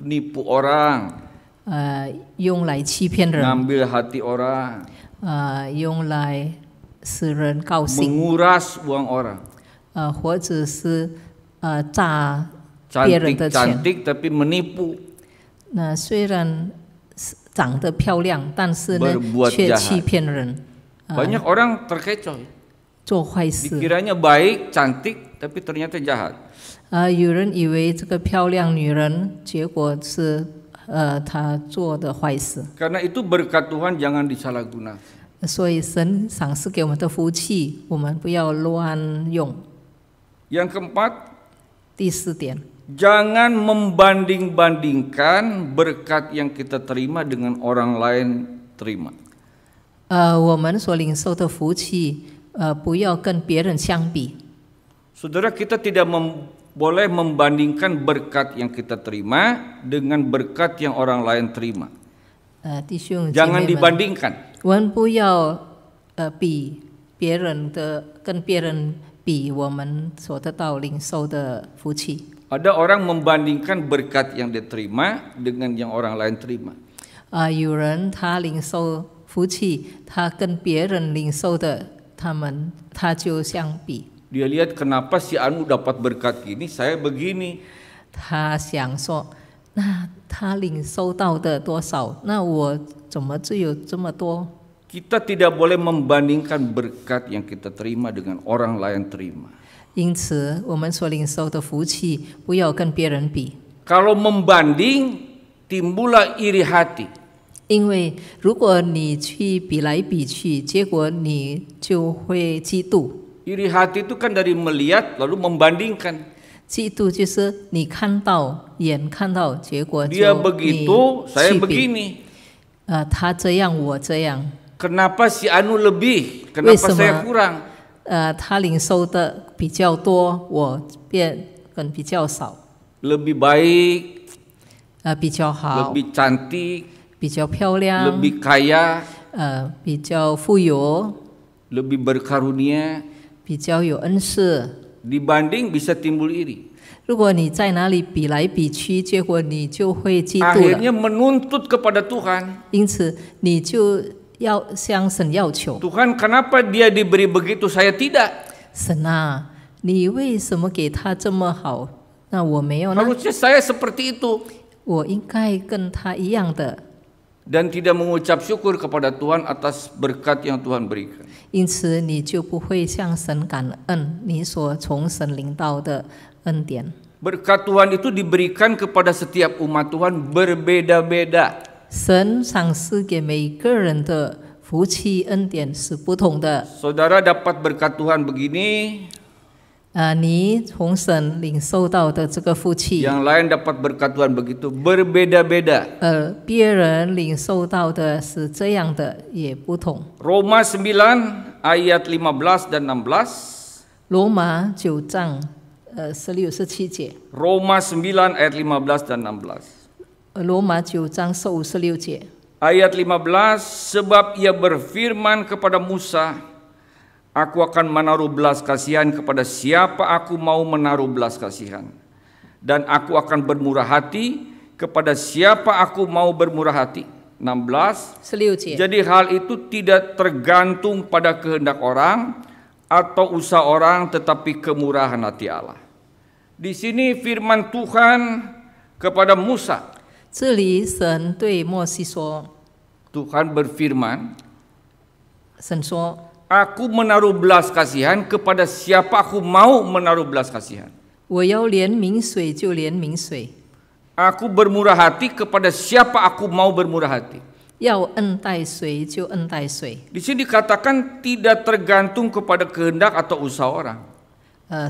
nipu orang. hati orang. uang orang. cantik tapi menipu. 那虽然长得漂亮，但是呢，berbuat 却 jahat. 欺骗人。啊 Banyak orang terkecoh. 做坏事 Dikiranya baik, cantik, tapi ternyata jahat. 啊、有人以为这个漂亮女人，结果是呃她做的坏事。Karena itu berkat Tuhan jangan disalahgunakan. 所以神赏赐给我们的福气，我们不要乱用。Yang keempat, Jangan membanding-bandingkan berkat yang kita terima dengan orang lain terima. Saudara kita tidak mem boleh membandingkan berkat yang kita terima dengan berkat yang orang lain terima. Uh, Jangan dibandingkan. 我们不要呃比别人的跟别人比我们所得到领受的福气。ada orang membandingkan berkat yang diterima dengan yang orang lain terima. Dia lihat kenapa si Anu dapat berkat ini, saya begini. Kita tidak boleh membandingkan berkat yang kita terima dengan orang lain terima. 因此，我们所领受的福气不要跟别人比。Kalau membanding, timbullah iri hati. 因为如果你去比来比去，结果你就会嫉妒。Iri hati itu kan dari melihat lalu membandingkan. begitu, saya 去比。begini. si Anu lebih? Kenapa saya sama. kurang? Lebih baik. lebih cantik. 比较漂亮。Lebih kaya. 呃，比较富有。Lebih berkarunia. 比较有恩赐。Dibanding bisa timbul lebih 如果你在哪里比来比去，结果你就会嫉妒了。Akhirnya menuntut kepada lebih 因此，你就。Tuhan, kenapa dia diberi begitu saya tidak? 神啊，你为什么给他这么好？那我没有呢？Harusnya saya seperti itu. Dan tidak mengucap syukur kepada Tuhan atas berkat yang Tuhan berikan. Berkat Tuhan itu diberikan kepada setiap umat Tuhan berbeda-beda. 神赏赐给每个人的福气恩典是不同的。Saudara dapat berkat Tuhan begini. 啊，你从神领受到的这个福气。Yang ah, lain dapat berkat Tuhan begitu berbeda-beda. 呃，别人领受到的是这样的，也不同。Roma ah, 9 ayat 15 dan 16. Roma 9 ayat 15 dan 16. Roma ayat 15 sebab ia berfirman kepada Musa Aku akan menaruh belas kasihan kepada siapa aku mau menaruh belas kasihan dan aku akan bermurah hati kepada siapa aku mau bermurah hati 16 Seliuci. Jadi hal itu tidak tergantung pada kehendak orang atau usaha orang tetapi kemurahan hati Allah. Di sini firman Tuhan kepada Musa 这里神对摩西说，Tuhan berfirman，神说，Aku menaruh belas kasihan kepada siapa aku mau menaruh belas kasihan. Aku bermurah hati kepada siapa aku mau bermurah hati. Di sini dikatakan tidak tergantung kepada kehendak atau usaha orang. Eh,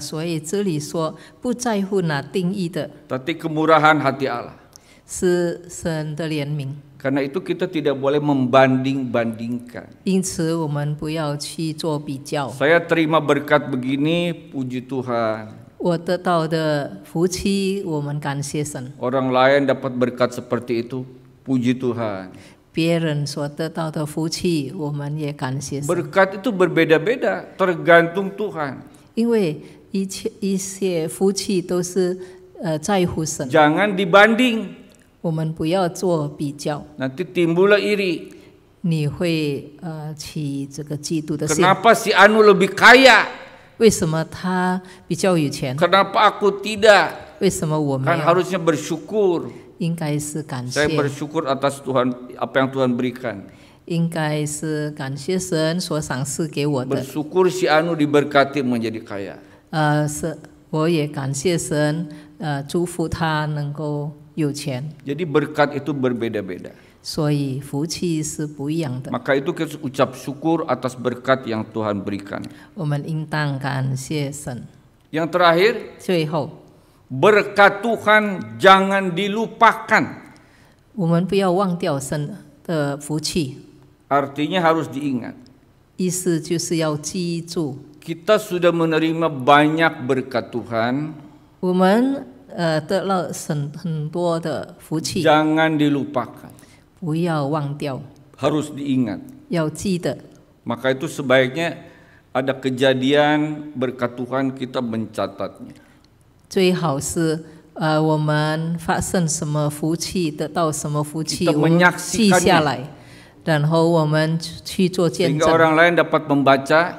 Tapi kemurahan hati Allah. Karena itu kita tidak boleh membanding-bandingkan. Saya terima berkat begini, puji Tuhan. Orang lain dapat berkat seperti itu, puji Tuhan. Berkat itu berbeda-beda, tergantung Tuhan. Jangan dibanding. 我们不要做比较。Nanti timbullah iri. si Anu lebih kaya? 为什么他比较有钱？Kenapa aku tidak? harusnya bersyukur. bersyukur atas Tuhan apa yang Tuhan berikan。应该是感谢神所赏赐给我的。bersyukur si Anu diberkati menjadi kaya。呃是，我也感谢神，呃祝福他能够。有钱。Jadi berkat itu berbeda-beda. 所以福气是不一样的。Maka itu kita ucap syukur atas berkat yang Tuhan berikan. 我们应当感谢神。Yang terakhir, 最后 berkat Tuhan jangan dilupakan。我们不要忘掉神的福气。Artinya harus diingat。意思就是要记住。Kita sudah menerima banyak berkat Tuhan。我们。Jangan dilupakan. Harus diingat. Maka itu sebaiknya ada kejadian berkat Tuhan kita mencatatnya. 最好是呃我们发生什么福气，得到什么福气，我们记下来，然后我们去做见证。Sehingga orang lain dapat membaca.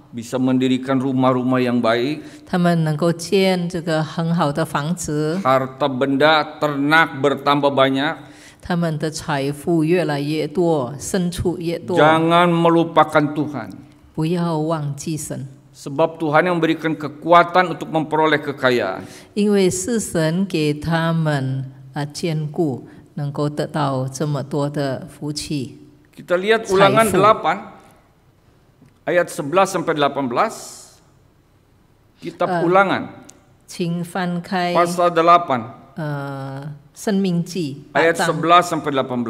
bisa mendirikan rumah-rumah yang baik. Harta benda, ternak bertambah banyak. Jangan melupakan Tuhan. Sebab Tuhan yang memberikan kekuatan untuk memperoleh kekayaan. Kita lihat ulangan 8 ayat 11 sampai 18 kitab uh, ulangan 请翻开 pasal 8 uh, 生命记 ayat 11 sampai 18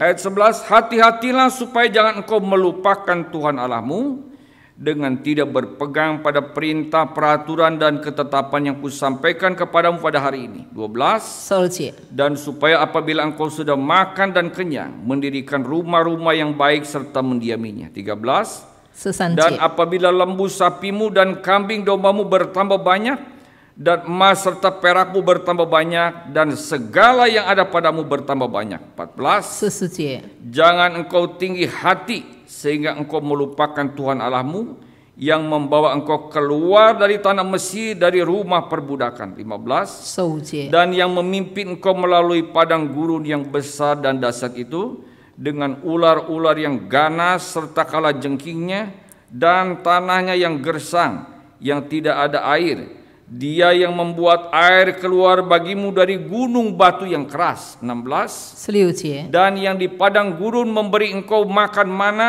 ayat 11 hati-hatilah supaya jangan engkau melupakan Tuhan Allahmu dengan tidak berpegang pada perintah, peraturan dan ketetapan yang kusampaikan kepadamu pada hari ini. 12. Solcie. Dan supaya apabila engkau sudah makan dan kenyang, mendirikan rumah-rumah yang baik serta mendiaminya. 13. Sesanci. Dan apabila lembu sapimu dan kambing dombamu bertambah banyak, dan emas serta perakmu bertambah banyak dan segala yang ada padamu bertambah banyak. 14. Jangan engkau tinggi hati sehingga engkau melupakan Tuhan Allahmu yang membawa engkau keluar dari tanah Mesir dari rumah perbudakan 15 dan yang memimpin engkau melalui padang gurun yang besar dan dasar itu dengan ular-ular yang ganas serta kala jengkingnya dan tanahnya yang gersang yang tidak ada air dia yang membuat air keluar bagimu dari gunung batu yang keras. 16. Eh. Dan yang di padang gurun memberi engkau makan mana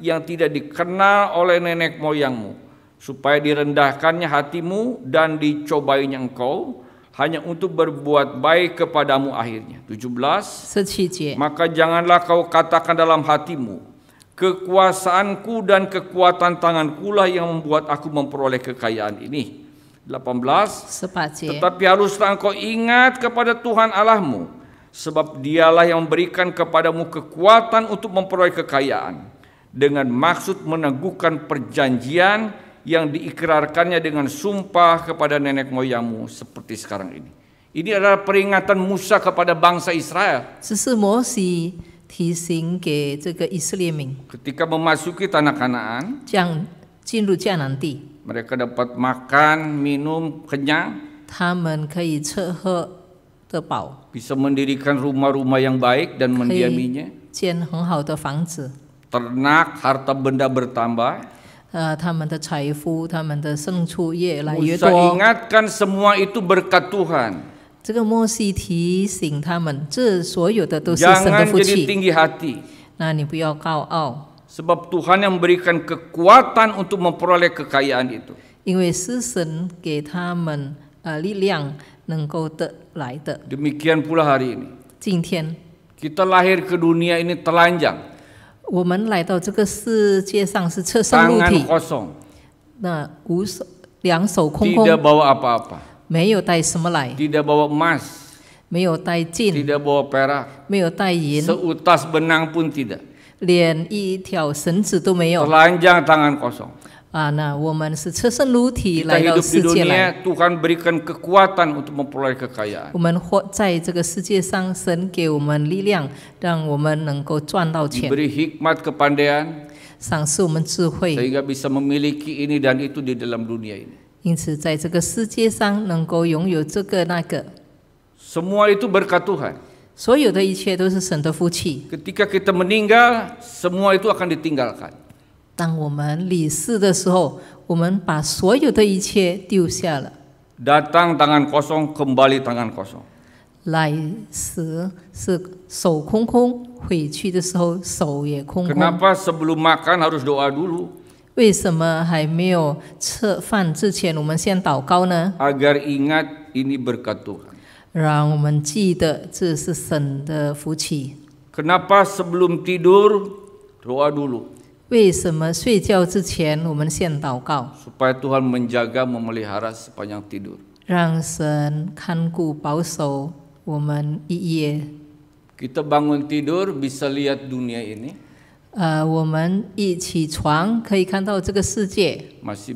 yang tidak dikenal oleh nenek moyangmu. Supaya direndahkannya hatimu dan dicobainya engkau hanya untuk berbuat baik kepadamu akhirnya. 17. Eh. Maka janganlah kau katakan dalam hatimu, kekuasaanku dan kekuatan tangankulah yang membuat aku memperoleh kekayaan ini. 18 Tetapi haruslah engkau ingat kepada Tuhan Allahmu sebab dialah yang memberikan kepadamu kekuatan untuk memperoleh kekayaan dengan maksud meneguhkan perjanjian yang diikrarkannya dengan sumpah kepada nenek moyangmu seperti sekarang ini. Ini adalah peringatan Musa kepada bangsa Israel. Ketika memasuki tanah Kanaan, nanti mereka dapat makan, minum, kenyang. bisa mendirikan rumah-rumah yang baik dan mendiaminya. ternak, harta benda bertambah. 呃，他们的财富，他们的牲畜越来越多。Musa uh, ingatkan semua itu berkat Tuhan. jangan jadi tinggi hati sebab Tuhan yang memberikan kekuatan untuk memperoleh kekayaan itu. Demikian pula hari ini. kita lahir ke dunia ini telanjang. tangan kosong. Tidak bawa apa-apa. Tidak bawa emas. Tidak bawa perak. Seutas benang pun tidak. 连一条绳子都没有。telanjang tangan kosong. 啊，那我们是赤身裸体来到世界来。Tuhan berikan kekuatan untuk memperoleh kekayaan. 我们活在这个世界上，神给我们力量，让我们能够赚到钱。Diberi hikmat kepandaian. 赏赐我们智慧。Sehingga bisa memiliki ini dan itu di dalam dunia ini. 因此，在这个世界上能够拥有这个那个。Semua itu berkat Tuhan. 所有的一切都是神的福气。Ketika kita meninggal, semua itu akan ditinggalkan. 当我们离世的时候，我们把所有的一切丢下了。Datang tangan kosong, kembali tangan kosong. 来时是手空空，回去的时候手也空空。Kenapa sebelum makan harus doa dulu? 为什么还没有吃饭之前，我们先祷告呢？Agar ingat ini berkat Tuhan. 让我们记得这是神的福气。Kenapa sebelum tidur doa dulu? 为什么睡觉之前我们先祷告？Supaya Tuhan menjaga memelihara sepanjang tidur. 让神看顾保守我们一夜。Kita bangun tidur bisa lihat dunia ini. tidur uh,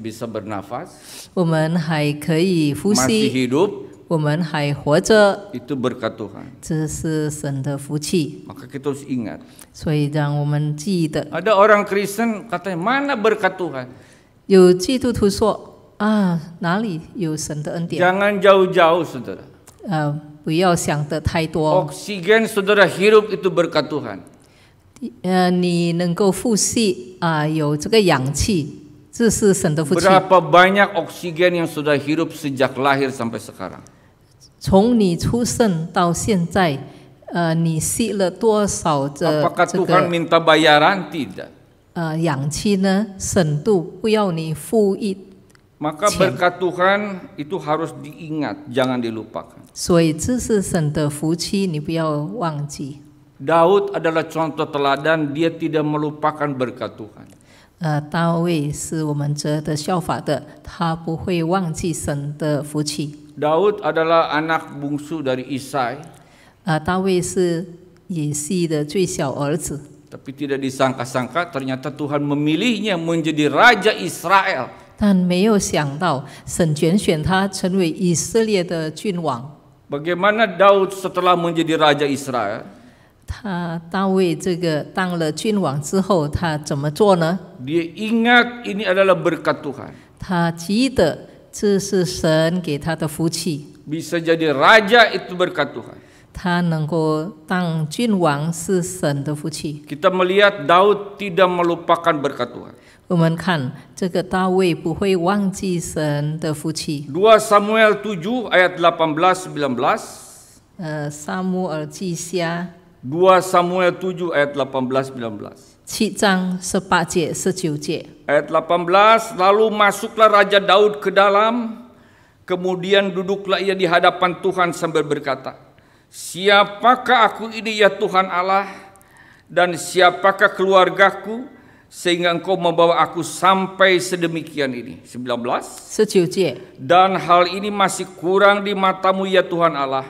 bisa bernafas. 我们还可以呼吸。Masih hidup. 我们还活着，itu berkat Tuhan，这是神的福气。Maka kita harus ingat，所以让我们记得。Ada orang Kristen katanya mana berkat Tuhan？有基督徒说啊，哪里有神的恩典？Jangan ah, jauh-jauh saudara，呃，不要想得太多。Oksigen ah, saudara hirup itu berkat Tuhan? Tuhan。呃，你能够呼吸啊，有这个氧气。Berapa banyak oksigen yang sudah hirup sejak lahir sampai sekarang? 从你出生到现在，呃，你吸了多少的 Apakah Tuhan minta bayaran? Tidak. berkat Tuhan itu harus diingat, jangan dilupakan. 所以这是神的福气，你不要忘记。Daud adalah contoh teladan, dia tidak melupakan berkat Tuhan. 呃，大卫是我们这的效法的，他不会忘记神的福气。Daud adalah anak bungsu dari Isai. Uh, Tapi tidak disangka-sangka ternyata Tuhan memilihnya menjadi raja Israel. Bagaimana Daud setelah menjadi raja Israel? Dia ingat ini adalah berkat Tuhan. 他记得 bisa jadi raja itu berkat Tuhan. 他能够当君王是神的福气。Kita melihat Daud tidak melupakan berkat Tuhan. 我们看这个大卫不会忘记神的福气。2 Samuel 7 ayat 18 19. Uh, Samuel 7 ayat 18 19. Ayat 18, lalu masuklah Raja Daud ke dalam, kemudian duduklah ia di hadapan Tuhan sambil berkata, Siapakah aku ini ya Tuhan Allah, dan siapakah keluargaku, sehingga engkau membawa aku sampai sedemikian ini. 19. Dan hal ini masih kurang di matamu ya Tuhan Allah.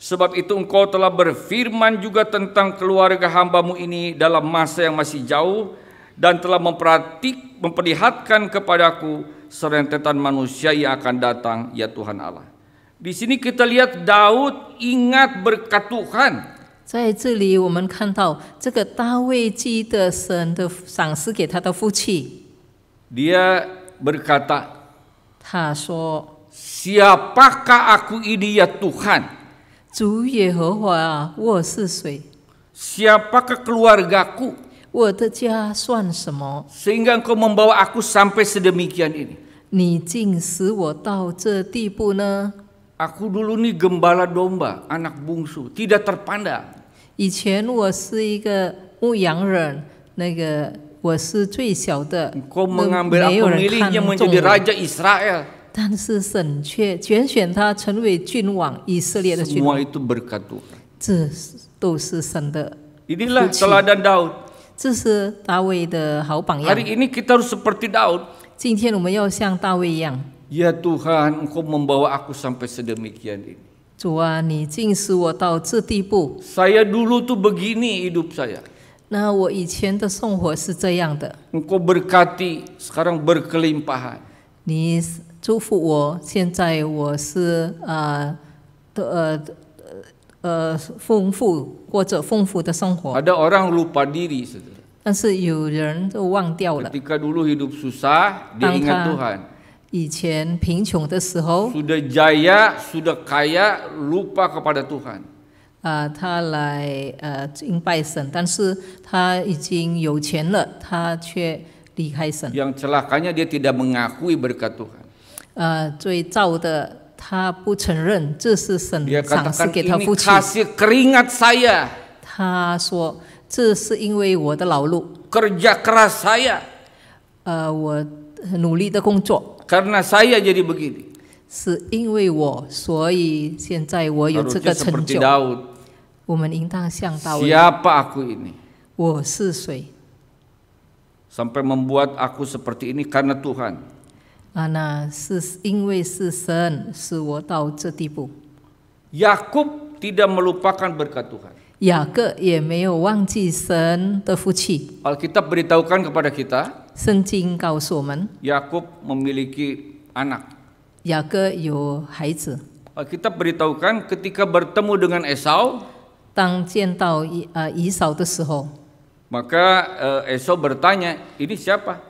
Sebab itu engkau telah berfirman juga tentang keluarga hambamu ini dalam masa yang masih jauh dan telah memperhatik, memperlihatkan kepadaku serentetan manusia yang akan datang, ya Tuhan Allah. Di sini kita lihat Daud ingat berkat Tuhan. 在这里，我们看到这个大卫记得神的赏赐给他的福气。Dia berkata, Siapakah aku ini ya Tuhan? 主耶和华，我是谁？Siapakah keluargaku？我的家算什么？Sehingga engkau membawa aku sampai sedemikian ini。你竟使我到这地步呢？Aku dulu nih gembala domba, anak bungsu, tidak terpandang. 以前我是一个牧羊人，那个我是最小的，没有人看中我。但是神却拣选他成为君王，以色列的君王。Semua Semua berkat Tuhan. teladan Daud. ini kita harus seperti Daud. Tuhan, Engkau membawa aku sampai sedemikian ini. dulu tuh begini hidup saya. berkati, sekarang berkelimpahan. 祝福我。现在我是呃呃呃丰富或者丰富的生活。Ada orang lupa diri, 但是有人都忘掉了。Ketika dulu hidup susah, dia ingat Tuhan. 以前贫穷的时候，sudah jaya, sudah kaya, lupa kepada Tuhan. 啊、呃，他来呃敬拜神，但是他已经有钱了，他却离开神。Yang celakanya dia tidak mengakui berkat Tuhan. 呃罪造的，他不承认这是神赏赐给他福气。kasih keringat kerja keras saya。呃，我努力的工作。Karena saya jadi begini。是因为我，所以现在我有这个成就。我们应当向大卫。Siapa aku ini？我是谁？Sampai membuat aku seperti ini karena Tuhan. 啊，那是因为是神使我到这地步。Yakub tidak melupakan berkat Tuhan. Alkitab beritahukan kepada kita. Yakub memiliki anak. Alkitab beritahukan ketika bertemu dengan Esau. 当见到以呃以扫的时候。Maka Maka eh, Esau bertanya, ini siapa?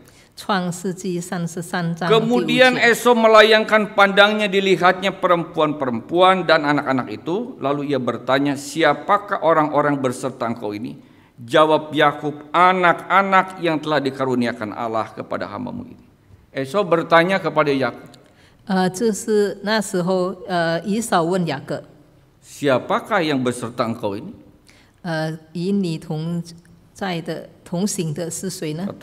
Kemudian Esau melayangkan pandangnya dilihatnya perempuan-perempuan dan anak-anak itu. Lalu ia bertanya, siapakah orang-orang berserta engkau ini? Jawab Yakub, anak-anak yang telah dikaruniakan Allah kepada hambamu ini. Esau bertanya kepada Yakub. Uh, uh, siapakah yang berserta engkau ini? Uh, 同行的是谁呢？他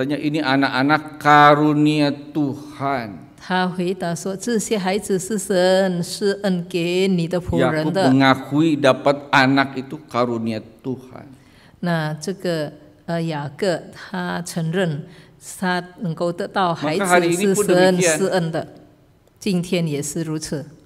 说：“这孩子是神，是恩给你的仆人的。”雅各承认得到孩子是神是恩的，今天也是如此。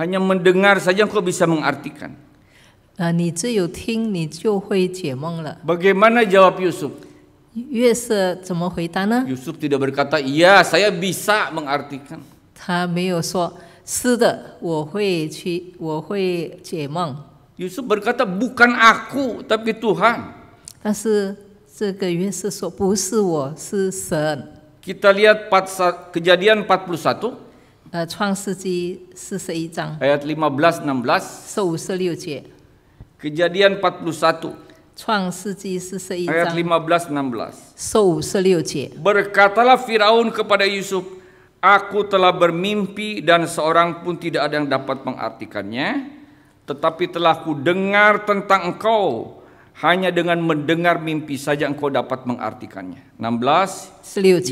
Hanya mendengar saja kau bisa mengartikan. Uh, Bagaimana jawab Yusuf? Yusuf tidak berkata, "Iya, saya bisa mengartikan." Yusuf berkata, "Bukan aku, tapi Tuhan." Kita lihat kejadian 41. 呃，创世纪四十一章 ayat 15 16, Kejadian 41创世纪四十一 ayat 15 16. Berkatalah Firaun kepada Yusuf, "Aku telah bermimpi dan seorang pun tidak ada yang dapat mengartikannya, tetapi telah dengar tentang engkau." Hanya dengan mendengar mimpi saja engkau dapat mengartikannya. 16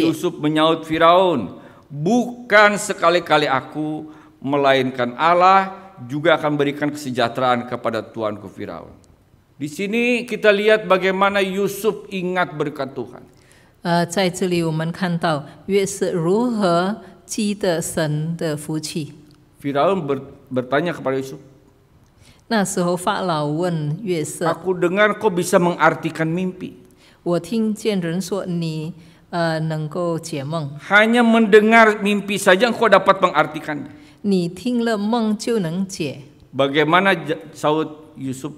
Yusuf menyaut Firaun, bukan sekali-kali aku, melainkan Allah juga akan berikan kesejahteraan kepada tuanku Firaun. Di sini kita lihat bagaimana Yusuf ingat berkat Tuhan. Uh, Firaun ber, bertanya kepada Yusuf. Aku dengar kau bisa mengartikan mimpi. 我听见人说你 Eh, Hanya mendengar mimpi saja engkau dapat mengartikan. Bagaimana Saud Yusuf?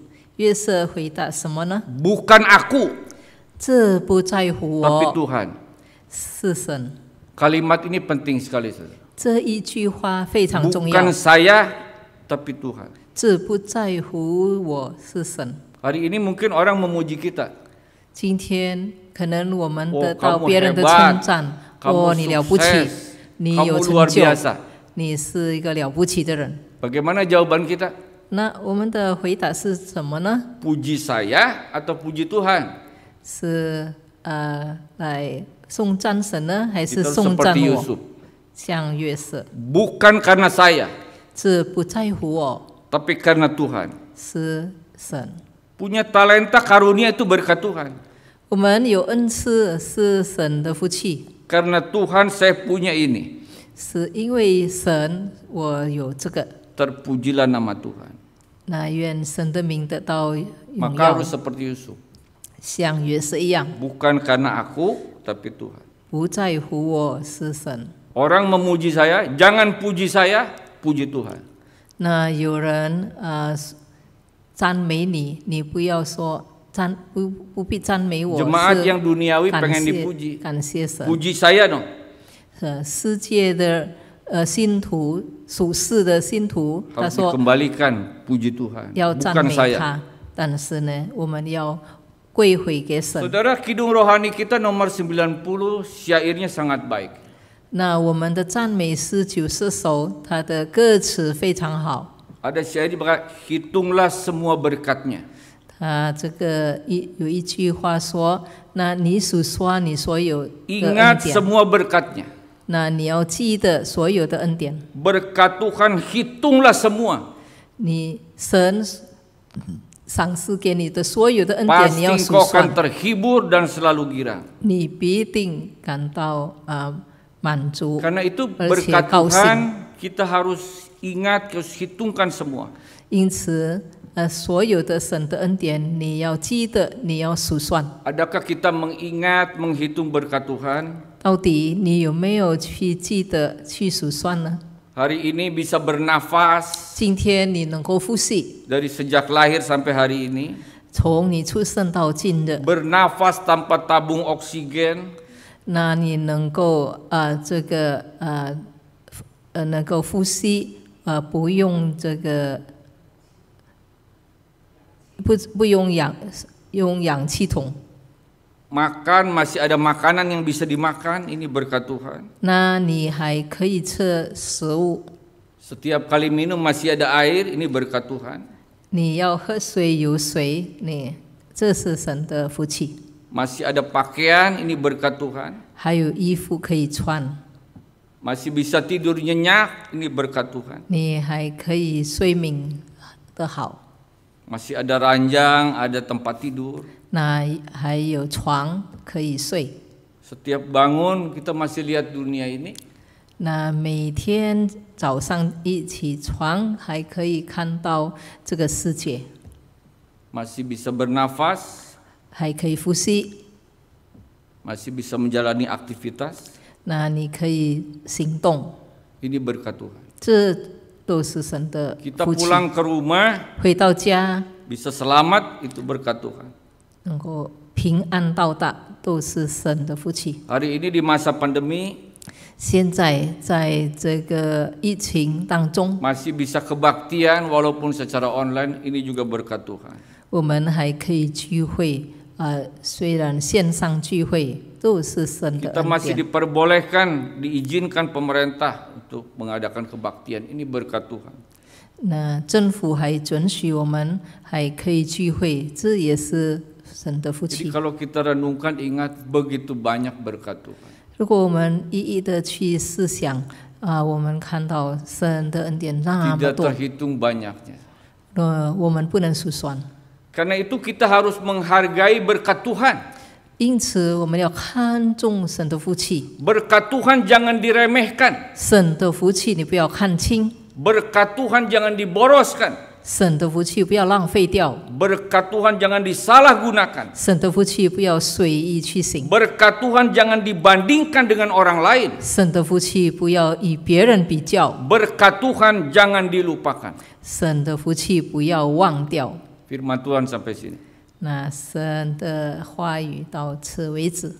Bukan aku. tapi Tuhan. Kalimat ini penting sekali. Bukan saya, tapi Tuhan. Hari ini mungkin orang memuji kita. 今天可能我们得到别人的称赞，哦，你了不起，你有成就，你是一个了不起的人。Bagaimana jawaban kita? 那我们的回答是什么呢？Puji saya atau puji Tuhan？是呃，来颂赞神呢，还是颂赞我？像约瑟。Bukan karena saya，是不在乎我。Tapi karena Tuhan，是神。Punya talenta karunia itu berkat Tuhan。karena Tuhan saya punya ini. Terpujilah nama Tuhan. Maka harus seperti Yusuf. Bukan karena aku, tapi Tuhan. Orang memuji saya, jangan puji saya, puji Tuhan. 那有人呃赞美你，你不要说 Jemaat yang duniawi pengen dipuji. Puji saya dong. kembalikan puji Tuhan，要赞美他。但是呢，我们要归回给神。Saudara, kidung rohani kita nomor 90 syairnya sangat baik. Ada syair hitunglah semua berkatnya. 啊，这个一有一句话说，那你数算你所有的恩典。Ingat semua berkatnya. Tuhan hitunglah semua. kau akan terhibur dan selalu gembira. itu berkat Tuhan kita harus ingat harus hitungkan semua. 因此。Adakah kita mengingat, menghitung berkat Tuhan? Hari ini bisa bernafas. 今天你能够呼吸。Dari sejak lahir sampai hari ini. 从你出生到今日。Bernafas tanpa tabung oksigen. 那你能够呃这个呃呃能够呼吸呃不用这个。不不用氧用氧气筒。Makan masih ada makanan yang bisa dimakan ini berkat Tuhan. Nah, Setiap kali minum masih ada air ini berkat Tuhan. Masih ada pakaian ini berkat Tuhan. masih bisa tidur nyenyak ini berkat Tuhan. hao masih ada ranjang, ada tempat tidur. Nah, hayo Setiap bangun kita masih lihat dunia ini. Nah, kan masih bisa bernafas. Masih bisa menjalani aktivitas. Nah, ini berkat Tuhan. Kita pulang ke rumah bisa selamat itu berkat Tuhan. Hari ini di masa pandemi masih bisa kebaktian walaupun secara online ini juga berkat Tuhan itu susun kita masih diperbolehkan diizinkan pemerintah untuk mengadakan kebaktian ini berkat Tuhan nah, Jadi kalau kita renungkan ingat begitu banyak berkat Tuhan. Tidak terhitung banyaknya. Karena itu kita harus menghargai berkat Tuhan. 因此，我们要看重神的福气。Berkat Tuhan jangan diremehkan. 神的福气你不要看轻。Berkat Tuhan jangan diboroskan. 神的福气不要浪费掉。Berkat Tuhan jangan disalahgunakan. 神的福气不要随意去行。Berkat Tuhan jangan dibandingkan dengan orang lain. 神的福气不要与别人比较。Berkat Tuhan jangan dilupakan. Firman Tuhan sampai sini. 那神的话语到此为止。